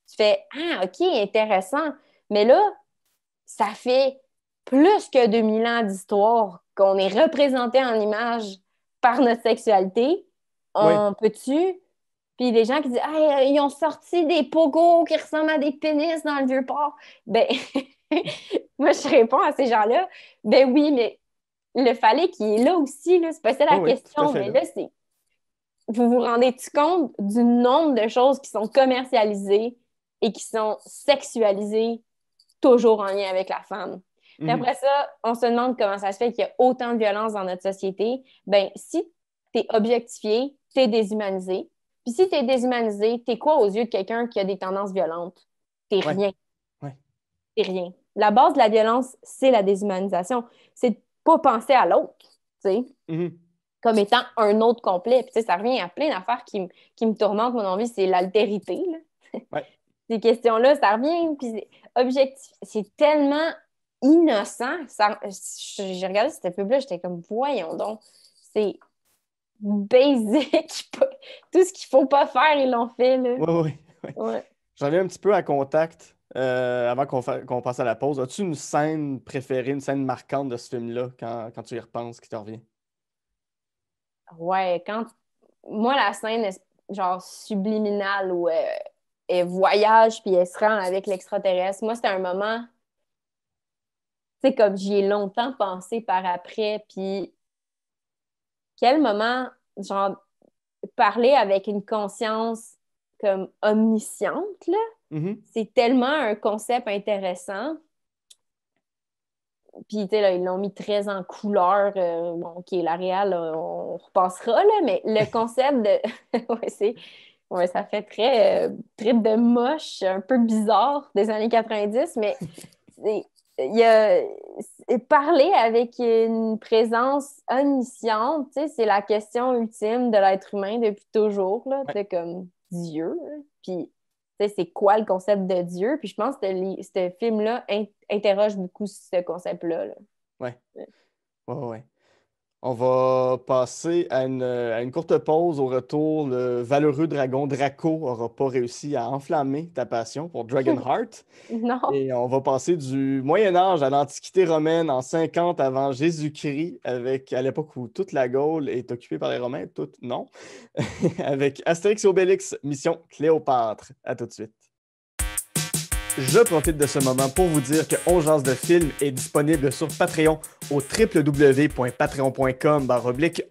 tu fais Ah, OK, intéressant. Mais là, ça fait plus que 2000 ans d'histoire qu'on est représenté en image par notre sexualité. On peut-tu? Puis les gens qui disent Ah, ils ont sorti des pogos qui ressemblent à des pénis dans le vieux port. Ben, moi, je réponds à ces gens-là Ben oui, mais le fallait qu'il est là aussi, c'est pas ça la question. mais là c'est vous vous rendez-tu compte du nombre de choses qui sont commercialisées et qui sont sexualisées toujours en lien avec la femme? Puis mhm. après ça, on se demande comment ça se fait qu'il y a autant de violence dans notre société. Ben, si tu es objectifié, tu es déshumanisé. Puis si tu es déshumanisé, tu es quoi aux yeux de quelqu'un qui a des tendances violentes? Tu rien. Ouais. T'es rien. La base de la violence, c'est la déshumanisation. C'est de pas penser à l'autre. tu sais. Mhm comme étant un autre complet. Puis, ça revient à plein d'affaires qui, me tourmentent, mon envie, c'est l'altérité. Ouais. Ces questions-là, ça revient. Puis, c'est tellement innocent. J'ai regardé cette pub-là, j'étais comme, voyons donc, c'est basic. Tout ce qu'il ne faut pas faire, ils l'ont fait. Là. Oui, oui. Ouais. J'en un petit peu à contact euh, avant qu'on qu'on passe à la pause. As-tu une scène préférée, une scène marquante de ce film-là quand, quand tu y repenses qui te revient? Ouais, quand. Moi, la scène, genre, subliminale où euh, elle, voyage puis elle se rend avec l'extraterrestre, moi, c'est un moment. C'est comme j'y ai longtemps pensé par après, puis quel moment, genre, parler avec une conscience comme omnisciente, là, mm-hmm. c'est tellement un concept intéressant. Puis, tu sais, ils l'ont mis très en couleur. Euh, qui bon, OK, la euh, on, repassera, mais le concept de. ouais, ça fait très, euh, très de moche, un peu bizarre des années 90, mais il y a parler avec une présence omnisciente, c'est la question ultime de l'être humain depuis toujours, là, comme Dieu. Puis c'est quoi le concept de Dieu? Puis je pense que ce film-là interroge beaucoup ce concept-là. Là. Ouais. Ouais, ouais. On va passer à une, courte pause. Au retour, le valeureux dragon Draco n'aura pas réussi à enflammer ta passion pour Dragonheart. non. Et on va passer du Moyen Âge à l'Antiquité romaine en 50 avant Jésus-Christ, avec à l'époque où toute la Gaule est occupée par les Romains, toute non, avec Astérix et Obélix, mission Cléopâtre. À tout de suite. Je profite de ce moment pour vous dire que On Jase de Film est disponible sur Patreon au www.patreon.com baroblique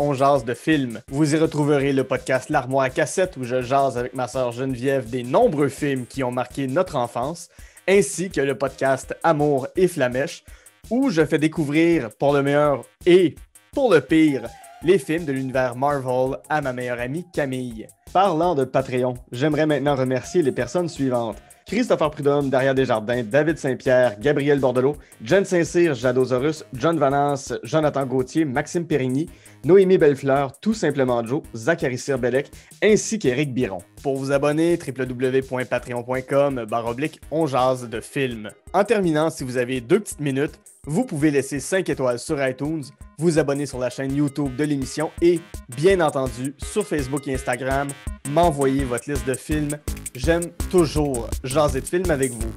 de Film. Vous y retrouverez le podcast L'Armoire à cassette où je jase avec ma sœur Geneviève des nombreux films qui ont marqué notre enfance, ainsi que le podcast Amour et Flamèche où je fais découvrir, pour le meilleur et pour le pire, les films de l'univers Marvel à ma meilleure amie Camille. Parlant de Patreon, j'aimerais maintenant remercier les personnes suivantes. Christopher Prudhomme, Daria Desjardins, David Saint-Pierre, Gabriel Bordelot, Jen Saint-Cyr, Jadot Zorus, John Valence, Jonathan Gauthier, Maxime Périgny, Noémie Bellefleur, Tout Simplement Joe, Zachary Sirbelec, ainsi qu'Éric Biron. Pour vous abonner, www.patreon.com oblique, on jase de films. En terminant, si vous avez deux petites minutes, vous pouvez laisser 5 étoiles sur iTunes, vous abonner sur la chaîne YouTube de l'émission et, bien entendu, sur Facebook et Instagram, m'envoyer votre liste de films. J'aime toujours jaser de films avec vous.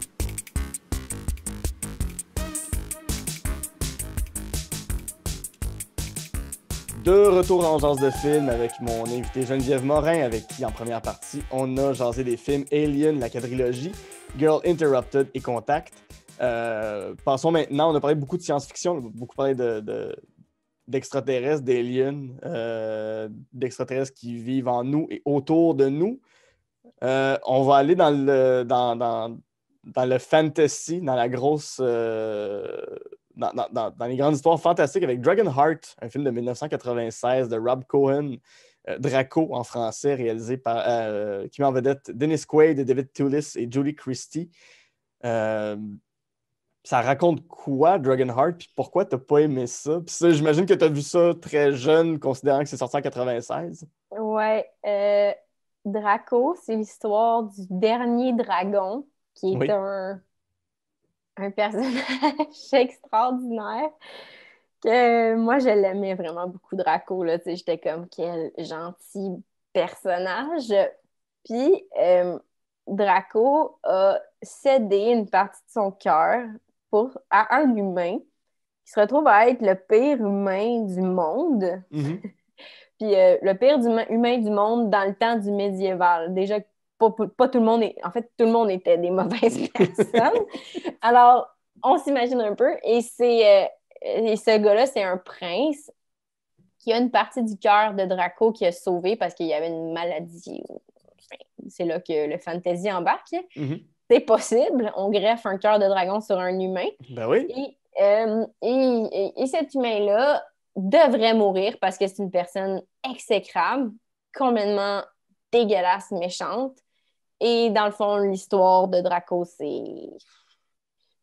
De retour en Jase de film avec mon invité Geneviève Morin, avec qui en première partie, on a jasé des films Alien, la quadrilogie, Girl Interrupted et Contact. Euh, pensons maintenant, on a parlé beaucoup de science-fiction, beaucoup parlé de, d'extraterrestres, d'aliens, euh, d'extraterrestres qui vivent en nous et autour de nous. Euh, on va aller dans le, dans, dans le fantasy, dans la grosse euh, dans, les grandes histoires fantastiques avec Dragonheart, un film de 1996 de Rob Cohen, euh, Draco en français, réalisé par euh, qui met en vedette Dennis Quaid, David Toulis et Julie Christie. Euh, ça raconte quoi, Dragonheart, puis pourquoi t'as pas aimé ça? Puis ça, j'imagine que tu as vu ça très jeune, considérant que c'est sorti en 96. Ouais. Draco, c'est l'histoire du dernier dragon, qui est un un personnage extraordinaire que euh, moi, je l'aimais vraiment beaucoup, Draco. Là, j'étais comme quel gentil personnage. Puis, euh, Draco a cédé une partie de son cœur pour, à un humain qui se retrouve à être le pire humain du monde. Mhm. Puis euh, le pire humain du monde dans le temps du médiéval. Déjà, pas, tout le monde en fait, tout le monde était des mauvaises personnes. Alors, on s'imagine un peu. Et, c'est, euh, ce gars-là, c'est un prince qui a une partie du cœur de Draco qui a sauvé parce qu'il y avait une maladie. C'est là que le fantasy embarque. Mm-hmm. C'est possible. On greffe un cœur de dragon sur un humain. Ben oui. et euh, cet humain-là devrait mourir parce que c'est une personne exécrable, complètement dégueulasse, méchante. Et dans le fond, l'histoire de Draco, c'est.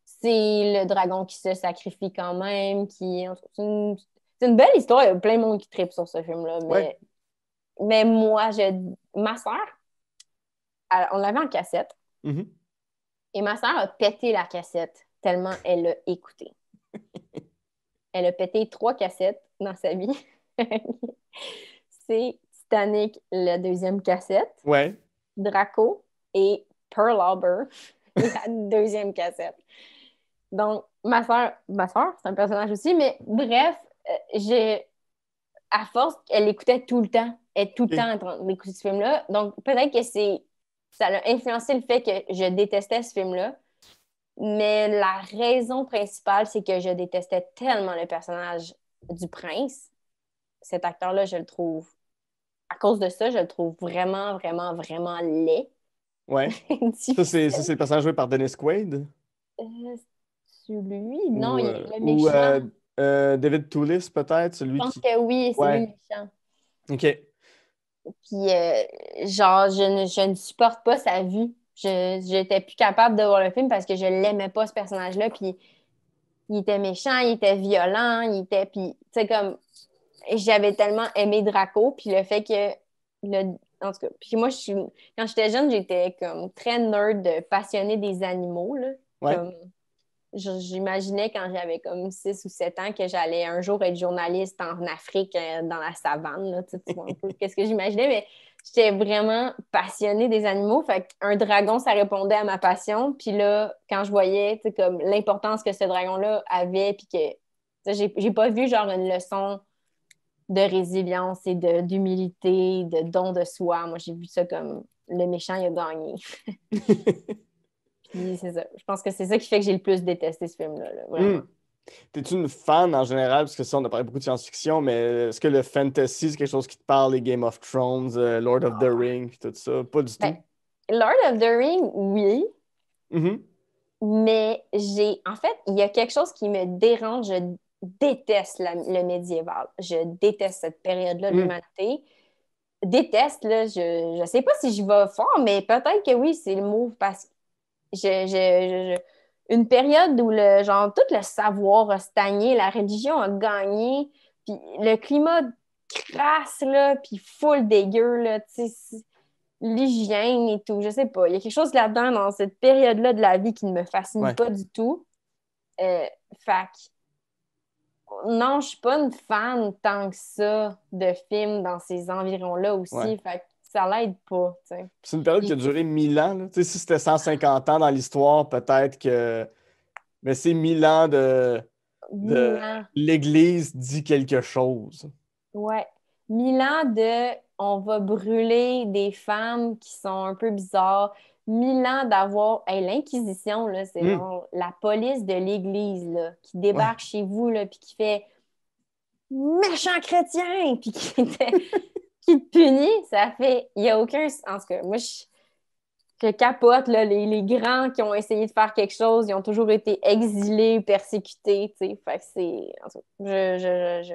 C'est le dragon qui se sacrifie quand même, qui. C'est une... belle histoire, il y a plein de monde qui tripe sur ce film-là. Mais... moi, je... ma soeur, on l'avait en cassette. Mm-hmm. Et ma soeur a pété la cassette tellement elle l'a écouté elle a pété trois cassettes dans sa vie. c'est Titanic, la deuxième cassette. Ouais. Draco et Pearl Harbor, la deuxième cassette. Donc, ma soeur, ma soeur, c'est un personnage aussi, mais bref, euh, j'ai, à force, elle écoutait tout le temps. Elle est tout le temps en train d'écouter ce film-là. Donc, peut-être que c'est, ça a influencé le fait que je détestais ce film-là. Mais la raison principale, c'est que je détestais tellement le personnage du prince. Cet acteur-là, je le trouve à cause de ça, je le trouve vraiment, vraiment, vraiment laid. Ouais. ça, c'est, le personnage joué par Dennis Quaid? Euh, celui? Non, il est euh, le méchant. Ou, euh, euh, David Toulis, peut-être? Celui je pense que oui, c'est le méchant. OK. Puis, genre, je ne, supporte pas sa vue. Je n'étais plus capable de voir le film parce que je l'aimais pas, ce personnage-là. Puis, il était méchant, il était violent, il était. Puis, tu sais, comme, j'avais tellement aimé Draco, puis le fait que. en tout cas, puis moi, je suis, quand j'étais jeune, j'étais comme très nerd, passionnée des animaux. Là, J'imaginais quand j'avais comme 6 ou 7 ans que j'allais un jour être journaliste en Afrique, euh, dans la savane. Là, qu'est-ce que j'imaginais, mais j'étais vraiment passionnée des animaux. Fait un dragon, ça répondait à ma passion. Puis là, quand je voyais comme l'importance que ce dragon-là avait, puis que j'ai, j'ai pas vu genre une leçon de résilience et d'humilité, de, don de soi. Moi, j'ai vu ça comme le méchant, il a gagné. Puis c'est ça. Je pense que c'est ça qui fait que j'ai le plus détesté ce film-là. Hmm. T'es-tu une fan en général? Parce que ça, on a parlé beaucoup de science-fiction, mais est-ce que le fantasy, c'est quelque chose qui te parle, les Game of Thrones, euh, Lord of the ah. Rings, tout ça? Pas du ben, tout. Lord of the Rings, oui. Mm-hmm. Mais j'ai. En fait, il y a quelque chose qui me dérange. Je déteste le médiéval. Je déteste cette période-là de mm. l'humanité. Déteste, là, je ne sais pas si je vais fort, mais peut-être que oui, c'est le mot parce que je, une période où le genre tout le savoir a stagné, la religion a gagné, puis le climat crasse, là, puis full dégueu, là, l'hygiène et tout, je sais pas. Il y a quelque chose là-dedans, dans cette période-là de la vie qui ne me fascine pas du tout. Euh, fac non, je suis pas une fan tant que ça de films dans ces environs-là aussi. Fait ça l'aide pas. C'est une période qui a duré 1000 ans. Si c'était 150 ans dans l'histoire, peut-être que. Mais c'est 1000 ans de. de... L'Église dit quelque chose. Ouais. 1000 ans de on va brûler des femmes qui sont un peu bizarres, mille ans d'avoir. L'Inquisition, c'est hmm. la police de l'Église qui débarque chez vous et qui fait méchant chrétien, puis qui, te punit. Ça fait. Il n'y a aucun. En tout cas, moi, je, que capote. les... grands qui ont essayé de faire quelque chose, ils ont toujours été exilés, persécutés. c'est. je... je, je,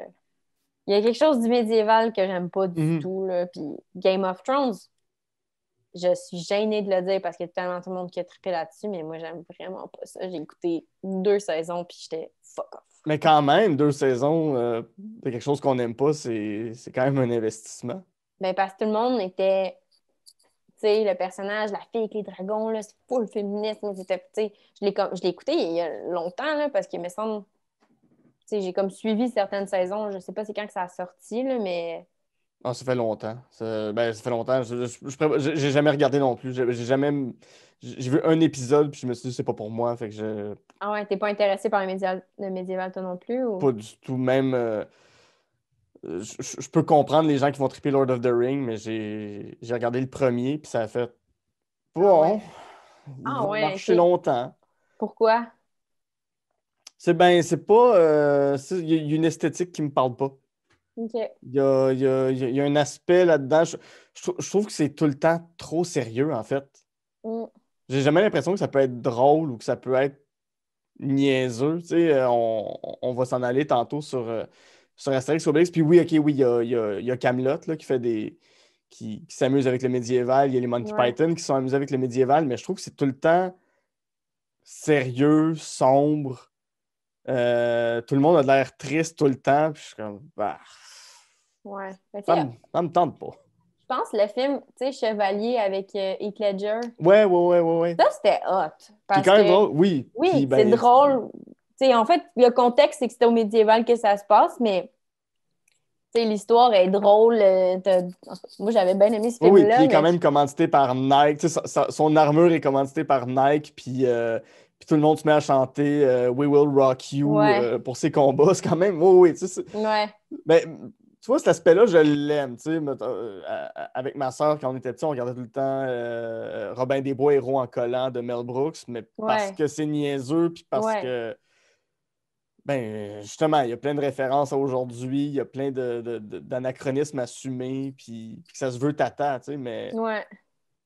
Il y a quelque chose du médiéval que j'aime pas du hmm. tout, là. Puis Game of Thrones, je suis gênée de le dire parce qu'il y a tellement tout le monde qui a trippé là-dessus, mais moi, j'aime vraiment pas ça. J'ai écouté deux saisons, puis j'étais fuck off. Mais quand même, deux saisons, euh, de quelque chose qu'on n'aime pas, c'est quand même un investissement. Ben parce que tout le monde était tu sais, le personnage, la fille avec les dragons, là, c'est full féministe, mais je l'ai écouté il y a longtemps, là, parce qu'il me semble, tu sais, j'ai comme suivi certaines saisons, je sais pas c'est quand que ça a sorti, mais ah, ça fait longtemps. Ça, ben, fait longtemps. Je jamais regardé non plus. J'ai jamais. J'ai vu un épisode, puis je me suis dit, c'est pas pour moi. Fait que je... Ah ouais, t'es pas intéressé par le médiéval, le toi non plus? Pas du tout. Même. Euh, je, peux comprendre les gens qui vont triper Lord of the Ring, mais j'ai regardé le premier, puis ça a fait. Ah bon. Ah ouais. marché longtemps. Pourquoi? C'est ben, c'est pas. Il euh, y a une esthétique qui me parle pas. Il, y a, a, un aspect là-dedans. Je, trouve que c'est tout le temps trop sérieux, en fait. Mm. J'ai jamais l'impression que ça peut être drôle ou que ça peut être niaiseux. Tu sais, euh, on, va s'en aller tantôt sur, euh, sur ou Obélix. Puis oui, OK, oui, il y a, Camelot qui fait des. qui, qui s'amuse avec le médiéval. Il y a les Monty Python qui sont amusés avec le médiéval, mais je trouve que c'est tout le temps sérieux, sombre. Euh, tout le monde a de l'air triste tout le temps. Puis je suis comme. Bah. Ouais. Ben, ça, me, tente pas. Je pense le film, tu sais, Chevalier avec E. Heath Ledger. Ouais, ouais, ouais, ouais. Ça, c'était hot. quand même drôle, oui. Oui, c'est ben, drôle. en fait, le contexte, c'est que c'était au médiéval que ça se passe, mais l'histoire est drôle. Euh, moi, j'avais bien aimé ce film-là. Oui, puis il est quand même commandité par Nike. son armure est commanditée par Nike, euh, puis, tout le monde se met à chanter We Will Rock You pour ses combats. C'est quand même... Ouais, oui, oui. Ouais. Mais ben, tu vois, cet aspect-là, je l'aime. Euh, avec ma soeur, quand on était petit, on regardait tout le temps euh, Robin des Bois, héros en collant de Mel Brooks, mais parce que c'est niaiseux, puis parce que. Ben, justement, il y a plein de références à aujourd'hui, il y a plein d'anachronismes assumés, puis, ça se veut tata, tu sais, mais. Ouais.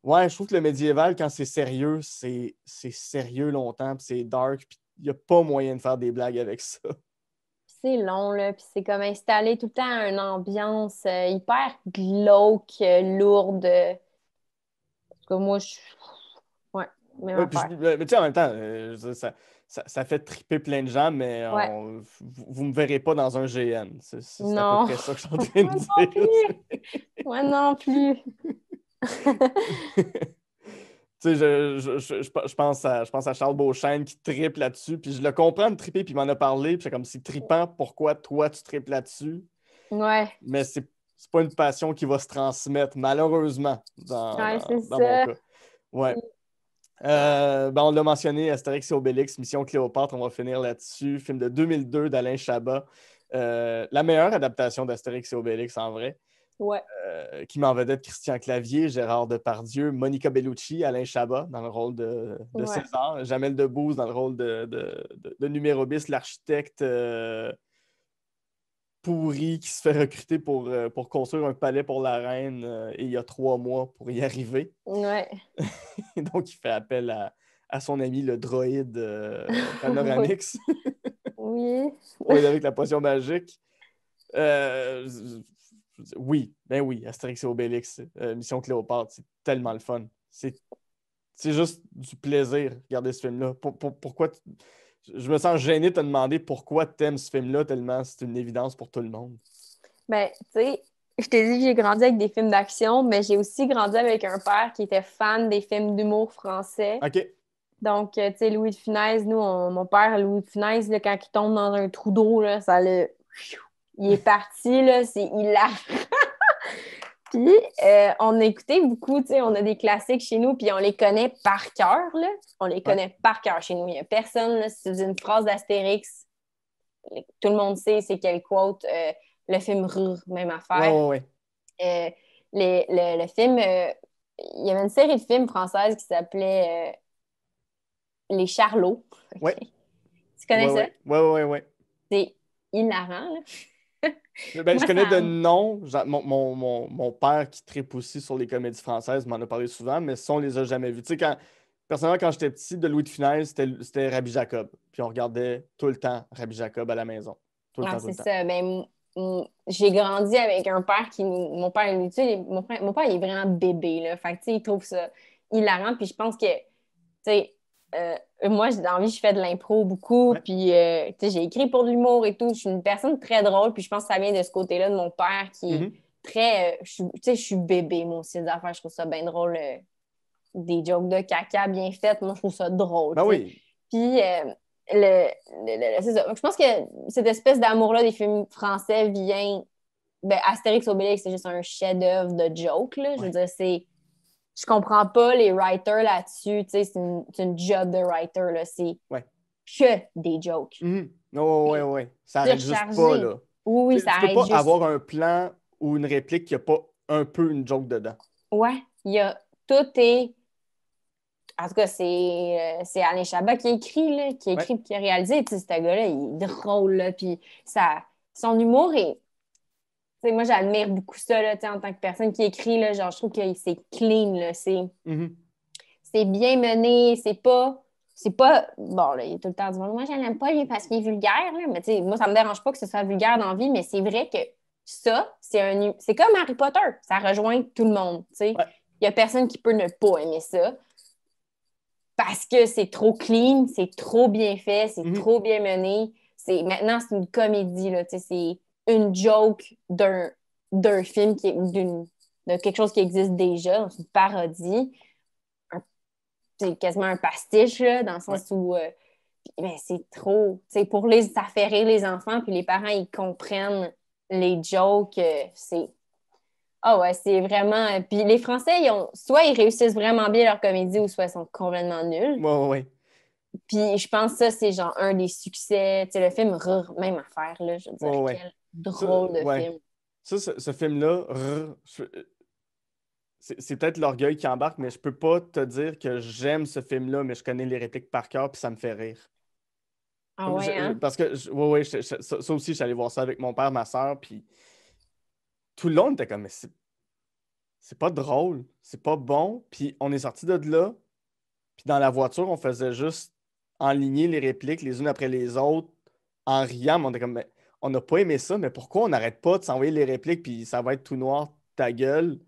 Ouais, je trouve que le médiéval, quand c'est sérieux, c'est sérieux longtemps, puis c'est dark, puis il n'y a pas moyen de faire des blagues avec ça c'est long, là, puis c'est comme installer tout le temps une ambiance euh, hyper glauque, euh, lourde. Parce que moi, je Ouais, euh, mais tu sais, en même temps, ça, ça, fait triper plein de gens, mais vous ne me verrez pas dans un GN. C'est à peu près ça que je suis en dire. moi non plus. Tu sais, je, pense à, je pense à Charles Beauchesne qui tripe là-dessus, puis je le comprends de triper, puis il m'en a parlé, puis c'est comme si tripant, pourquoi toi tu tripes là-dessus? Ouais. Mais c'est c'est pas une passion qui va se transmettre, malheureusement, dans, ouais, c'est ça. Ouais. Mm. Euh, ben, on l'a mentionné, Astérix et Obélix, Mission Cléopâtre, on va finir là-dessus. Film de 2002 d'Alain Chabat. Euh, la meilleure adaptation d'Astérix et Obélix, en vrai. Euh, qui m'en vedette Christian Clavier, Gérard Depardieu, Monica Bellucci, Alain Chabat dans le rôle de, de César, Jamel Debbouze dans le rôle de, de, numéro bis, l'architecte euh, pourri qui se fait recruter pour, euh, pour construire un palais pour la reine et il y a trois mois pour y arriver. Ouais. Donc, il fait appel à, son ami le droïde Panoramix. oui. avec la potion magique. Euh, oui, ben oui, Astérix et Obélix, euh, Mission Cléopâtre, c'est tellement le fun. C'est, juste du plaisir regarder ce film-là. pourquoi je me sens gêné de te demander pourquoi tu aimes ce film-là tellement c'est une évidence pour tout le monde. Ben, tu sais, je t'ai dit que j'ai grandi avec des films d'action, mais j'ai aussi grandi avec un père qui était fan des films d'humour français. OK. Donc, euh, tu sais, Louis de Funès, nous, mon père, Louis de Funès, quand il tombe dans un trou d'eau, ça le il est parti, là, c'est hilarant. puis euh, on écoutait beaucoup, tu sais, on a des classiques chez nous, puis on les connaît par cœur, là. On les connaît par cœur chez nous. Il n'y a personne, là, si tu une phrase d'Astérix, tout le monde sait c'est quelle quote. Euh, le film Rur, même affaire. Euh, le, film, il y avait une série de films françaises qui s'appelait Les Charlots. Tu connais ça? Oui, oui, oui. C'est hilarant, là ben, je connais de noms. Mon, père qui tripe aussi sur les comédies françaises m'en a parlé souvent, mais ça, on les a jamais vus. quand, personnellement, quand j'étais petit, de Louis de Funès, c'était Rabbi Jacob. Puis on regardait tout le temps Rabbi Jacob à la maison. c'est ça. j'ai grandi avec un père qui. Mon père, mon, père, est vraiment bébé. Là. Fait tu sais, il trouve ça hilarant. Puis je pense que, euh, moi, j'ai envie je fais de l'impro beaucoup, puis euh, j'ai écrit pour de l'humour et tout. Je suis une personne très drôle, puis je pense que ça vient de ce côté-là de mon père qui est mhm. très. Euh, tu sais, je suis bébé, moi aussi, des affaires. Je trouve ça bien drôle. des jokes de caca bien faites, moi, je trouve ça drôle. Ben oui. Puis, le, je pense que cette espèce d'amour-là des films français vient. Ben, Astérix Obélix, c'est juste un chef-d'œuvre de joke, là. Je veux dire, c'est je comprends pas les writers là-dessus. C'est une, job de writer. Là. C'est ouais. que des jokes. Oui, mm-hmm. oui. Oh, ouais, ouais, Ça n'arrête juste pas. Là. Oui, oui, ça arrête. Tu peux pas avoir un plan ou une réplique qui n'a pas un peu une joke dedans. Ouais, il y a tout est. En tout cas, c'est euh, c'est Alain Chabat qui écrit, là, qui écrit et qui a réalisé. Tu sais, ce gars-là, il est drôle. Là, puis ça... Son humour est moi, j'admire beaucoup ça en tant que personne qui écrit. Là, genre, je trouve que c'est clean. Mm-hmm. C'est bien mené. C'est pas. C'est pas. Bon, il y tout le temps du monde. Moi, je pas, lui, parce qu'il est vulgaire. Là. Mais moi, ça me dérange pas que ce soit vulgaire dans la vie, mais c'est vrai que ça, c'est un. C'est comme Harry Potter. Ça rejoint tout le monde. Il n'y y a personne qui peut ne pas aimer ça. Parce que c'est trop clean, c'est trop bien fait, c'est mm-hmm. trop bien mené. Maintenant, c'est une comédie. Là, c'est une joke d'un d'un film qui d'une de quelque chose qui existe déjà, une parodie. C'est quasiment un pastiche, dans le sens où euh, ben, c'est trop. pour les, ça les enfants, puis les parents, ils comprennent les jokes. Euh, c'est. oh, ouais, c'est vraiment. Euh, puis les Français, ils ont... soit ils réussissent vraiment bien leur comédie ou soit ils sont complètement nuls. Ouais, ouais, Puis je pense que ça, c'est genre un des succès. le film même affaire, là, je veux dire. Drôle film. Ça, ce, film-là, c'est peut-être l'orgueil qui embarque, mais je peux pas te dire que j'aime ce film-là, mais je connais les répliques par cœur, puis ça me fait rire. Ah ouais, hein? Parce que, ouais, ouais, ça, aussi, j'allais voir ça avec mon père, ma soeur, puis tout le monde était comme, mais c'est pas drôle, c'est pas bon. Puis on est sorti de là, puis dans la voiture, on faisait juste enligner les répliques les unes après les autres en riant, mais on était comme, mais on n'a pas aimé ça, mais pourquoi on n'arrête pas de s'envoyer les répliques puis ça va être tout noir ta gueule?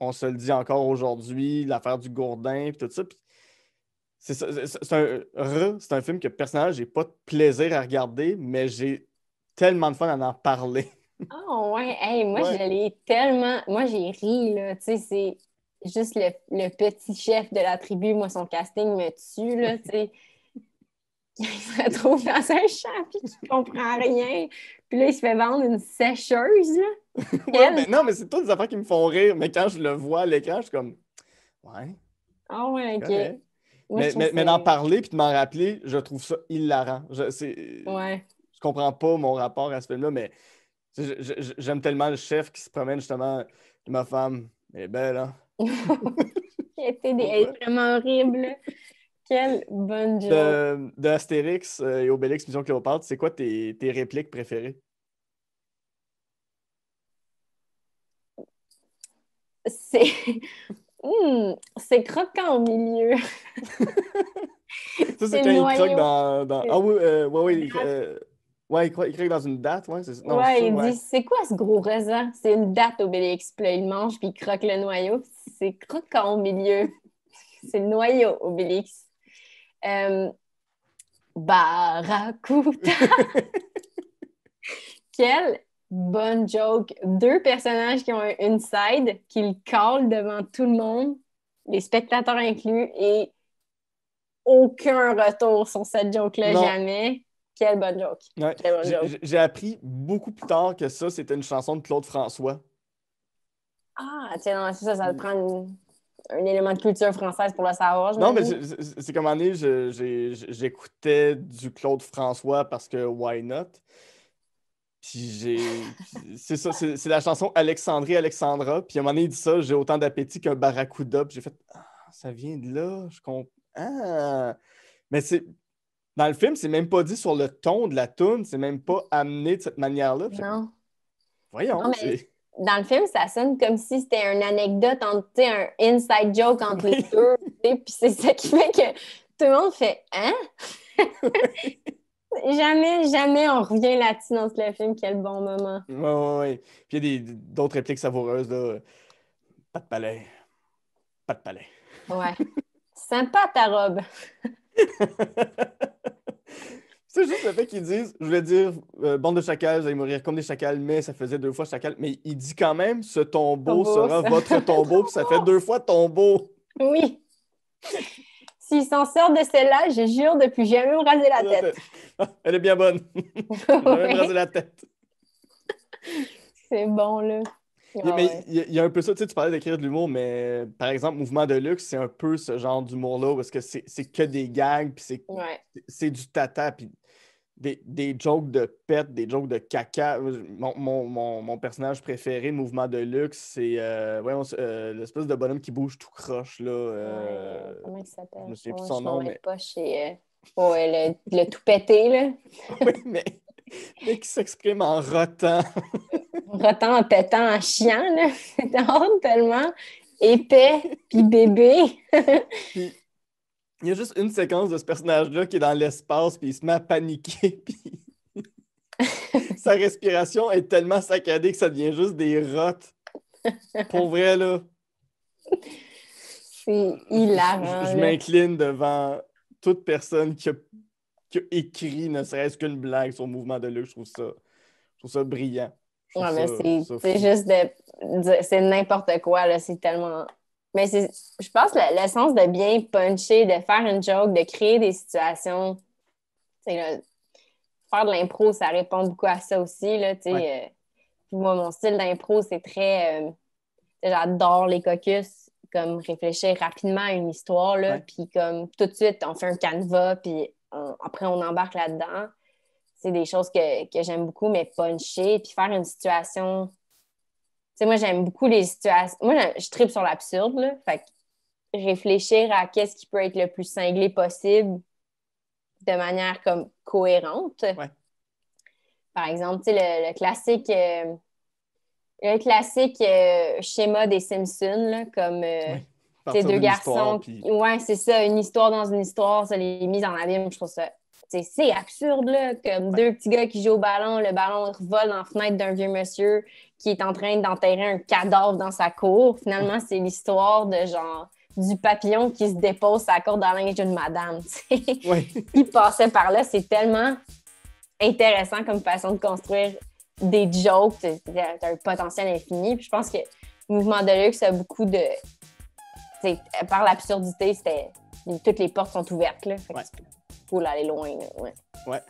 On se le dit encore aujourd'hui, l'affaire du Gourdin puis tout ça. c'est, un, un, film que personnellement, j'ai pas de plaisir à regarder, mais j'ai tellement de fun à en parler. Ah oh, ouais, hey, moi tellement. Moi j'ai ri, là. Tu sais, c'est juste le, le, petit chef de la tribu, moi son casting me tue, là. Tu sais. il se retrouve dans un champ, puis tu comprends rien. Puis là, il se fait vendre une sécheuse, mais non, mais c'est toutes des affaires qui me font rire. Mais quand je le vois à l'écran, je suis comme, ouais. Ah oh, ouais, OK. mais, d'en parler puis de m'en rappeler, je trouve ça hilarant. Je, ouais. je comprends pas mon rapport à ce film-là, mais j'aime tellement le chef qui se promène justement. Ma femme, elle est belle, hein? C'était Elle est vraiment horrible. Quelle bonne joke. De, Astérix euh, et Obélix Mission Cléopâtre, c'est quoi tes, tes répliques préférées? C'est. Hmm, c'est croquant au milieu. c'est quand croque dans. Ah oui, euh, ouais, euh, il, croque dans une date, C'est... ouais, il dit c'est quoi ce gros raisin C'est une date Obélix. Puis il mange, puis il croque le noyau. C'est croquant au milieu. c'est le noyau, Obélix. Euh, Quelle bonne joke! Deux personnages qui ont un qui qu'ils collent devant tout le monde, les spectateurs inclus, et aucun retour sur cette joke-là, jamais. Quelle bonne joke! J'ai appris beaucoup plus tard que ça, c'était une chanson de Claude François. Ah, tiens, ça, ça va prend un élément de culture française pour le savoir. Non, mais c'est comme année, j'écoutais du Claude François parce que why not? Puis j'ai. c'est ça, c'est la chanson Alexandrie Alexandra. Puis à un moment donné, il dit ça, j'ai autant d'appétit qu'un barracuda. j'ai fait, ah, ça vient de là, je comprends. Ah. Mais c'est. Dans le film, c'est même pas dit sur le ton de la tune, c'est même pas amené de cette manière-là. Non. Voyons dans le film, ça sonne comme si c'était une anecdote, un inside joke entre les deux. Puis c'est ça qui fait que tout le monde fait Hein? jamais, jamais on revient là-dessus dans le film. Quel bon moment. Oui, oui, oui. Puis il y a d'autres répliques savoureuses. Là. Pas de palais. Pas de palais. Ouais. Sympa ta robe. C'est juste le fait qu'ils disent, je voulais dire, euh, bande de chacals, vous allez mourir comme des chacals, mais ça faisait deux fois chacal. Mais il dit quand même, ce tombeau, sera votre tombeau, ça fait deux fois tombeau. Oui. S'ils s'en sort de celle-là, je jure depuis plus jamais me raser la tête. Elle est bien bonne. jamais me raser la tête. C'est bon, là. Il y, a un peu ça, tu sais, tu parlais d'écrire de l'humour, mais par exemple, Mouvement de luxe, c'est un peu ce genre d'humour-là, parce que c'est que des gags, puis c'est du tata, puis des, des, jokes de pète, des jokes de caca. Mon, mon, mon, personnage préféré, Mouvement de Luxe, c'est euh, ouais, euh, l'espèce de bonhomme qui bouge tout croche. Là, euh, comment il s'appelle? Je ne souviens plus son nom. Mais... Pas chez, ouais, le, le, tout pété. Là. oui, mais, mais qui s'exprime en rotant. rotant, en pétant, en chiant. C'est tellement épais, puis bébé il y a juste une séquence de ce personnage-là qui est dans l'espace, puis il se met à paniquer, puis sa respiration est tellement saccadée que ça devient juste des rottes. Pour vrai, là. C'est hilarant. Je, m'incline devant toute personne qui a, écrit ne serait-ce qu'une blague sur le mouvement de Luc. Je trouve ça, je trouve ça brillant. c'est juste c'est n'importe quoi, là. C'est tellement mais je pense que l'essence de bien puncher, de faire une joke, de créer des situations. faire de l'impro, ça répond beaucoup à ça aussi. Là, euh, moi, mon style d'impro, c'est très. Euh, j'adore les caucus, comme réfléchir rapidement à une histoire, là, puis comme tout de suite, on fait un canevas, puis après, on embarque là-dedans. C'est des choses que, que j'aime beaucoup, mais puncher, puis faire une situation sais, moi, j'aime beaucoup les situations. Moi, je tripe sur l'absurde, là. Fait que réfléchir à qu'est-ce qui peut être le plus cinglé possible de manière comme cohérente. Par exemple, tu sais, le, classique. le classique euh, euh, schéma des Simpsons, là, comme ces euh, deux garçons. Ouais, c'est ça, une histoire dans une histoire, ça les mise en abîme, je trouve ça c'est absurde, là, comme deux petits gars qui jouent au ballon, le ballon vole en fenêtre d'un vieux monsieur qui est en train d'enterrer un cadavre dans sa cour. Finalement, c'est l'histoire de genre du papillon qui se dépose sa cour à linge d'une madame. Il passait par là, c'est tellement intéressant comme façon de construire des jokes, t'as un potentiel infini. je pense que Mouvement de luxe a beaucoup de. par l'absurdité, c'était. Toutes les portes sont ouvertes. Là pour aller loin. ouais.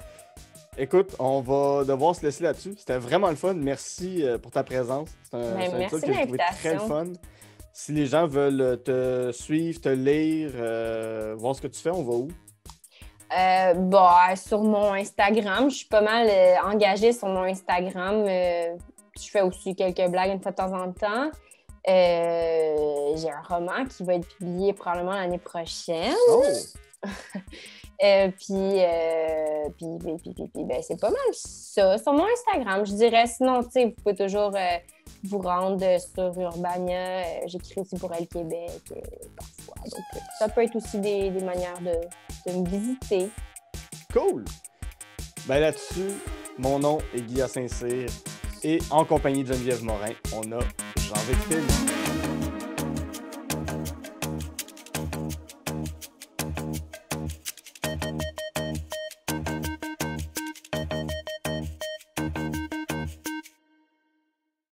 Écoute, on va devoir se laisser là-dessus. C'était vraiment le fun. Merci euh, pour ta présence. C'est un, ben, truc fun. Si les gens veulent euh, te suivre, te lire, euh, voir ce que tu fais, on va où? bon, bah, sur mon Instagram, je suis pas mal engagée sur mon Instagram. je fais aussi quelques blagues une fois de temps en temps. J'ai un roman qui va être publié probablement l'année prochaine. Oh! Euh, puis, euh, ben, c'est pas mal ça. Sur mon Instagram, je dirais. Sinon, tu sais, vous pouvez toujours euh, vous rendre sur Urbania. J'écris aussi pour Elle Québec parfois. Donc, ça peut être aussi des, manières de, me visiter. Cool! Ben là-dessus, mon nom est Guillaume Saint-Cyr et en compagnie de Geneviève Morin, on a Jean-Victor.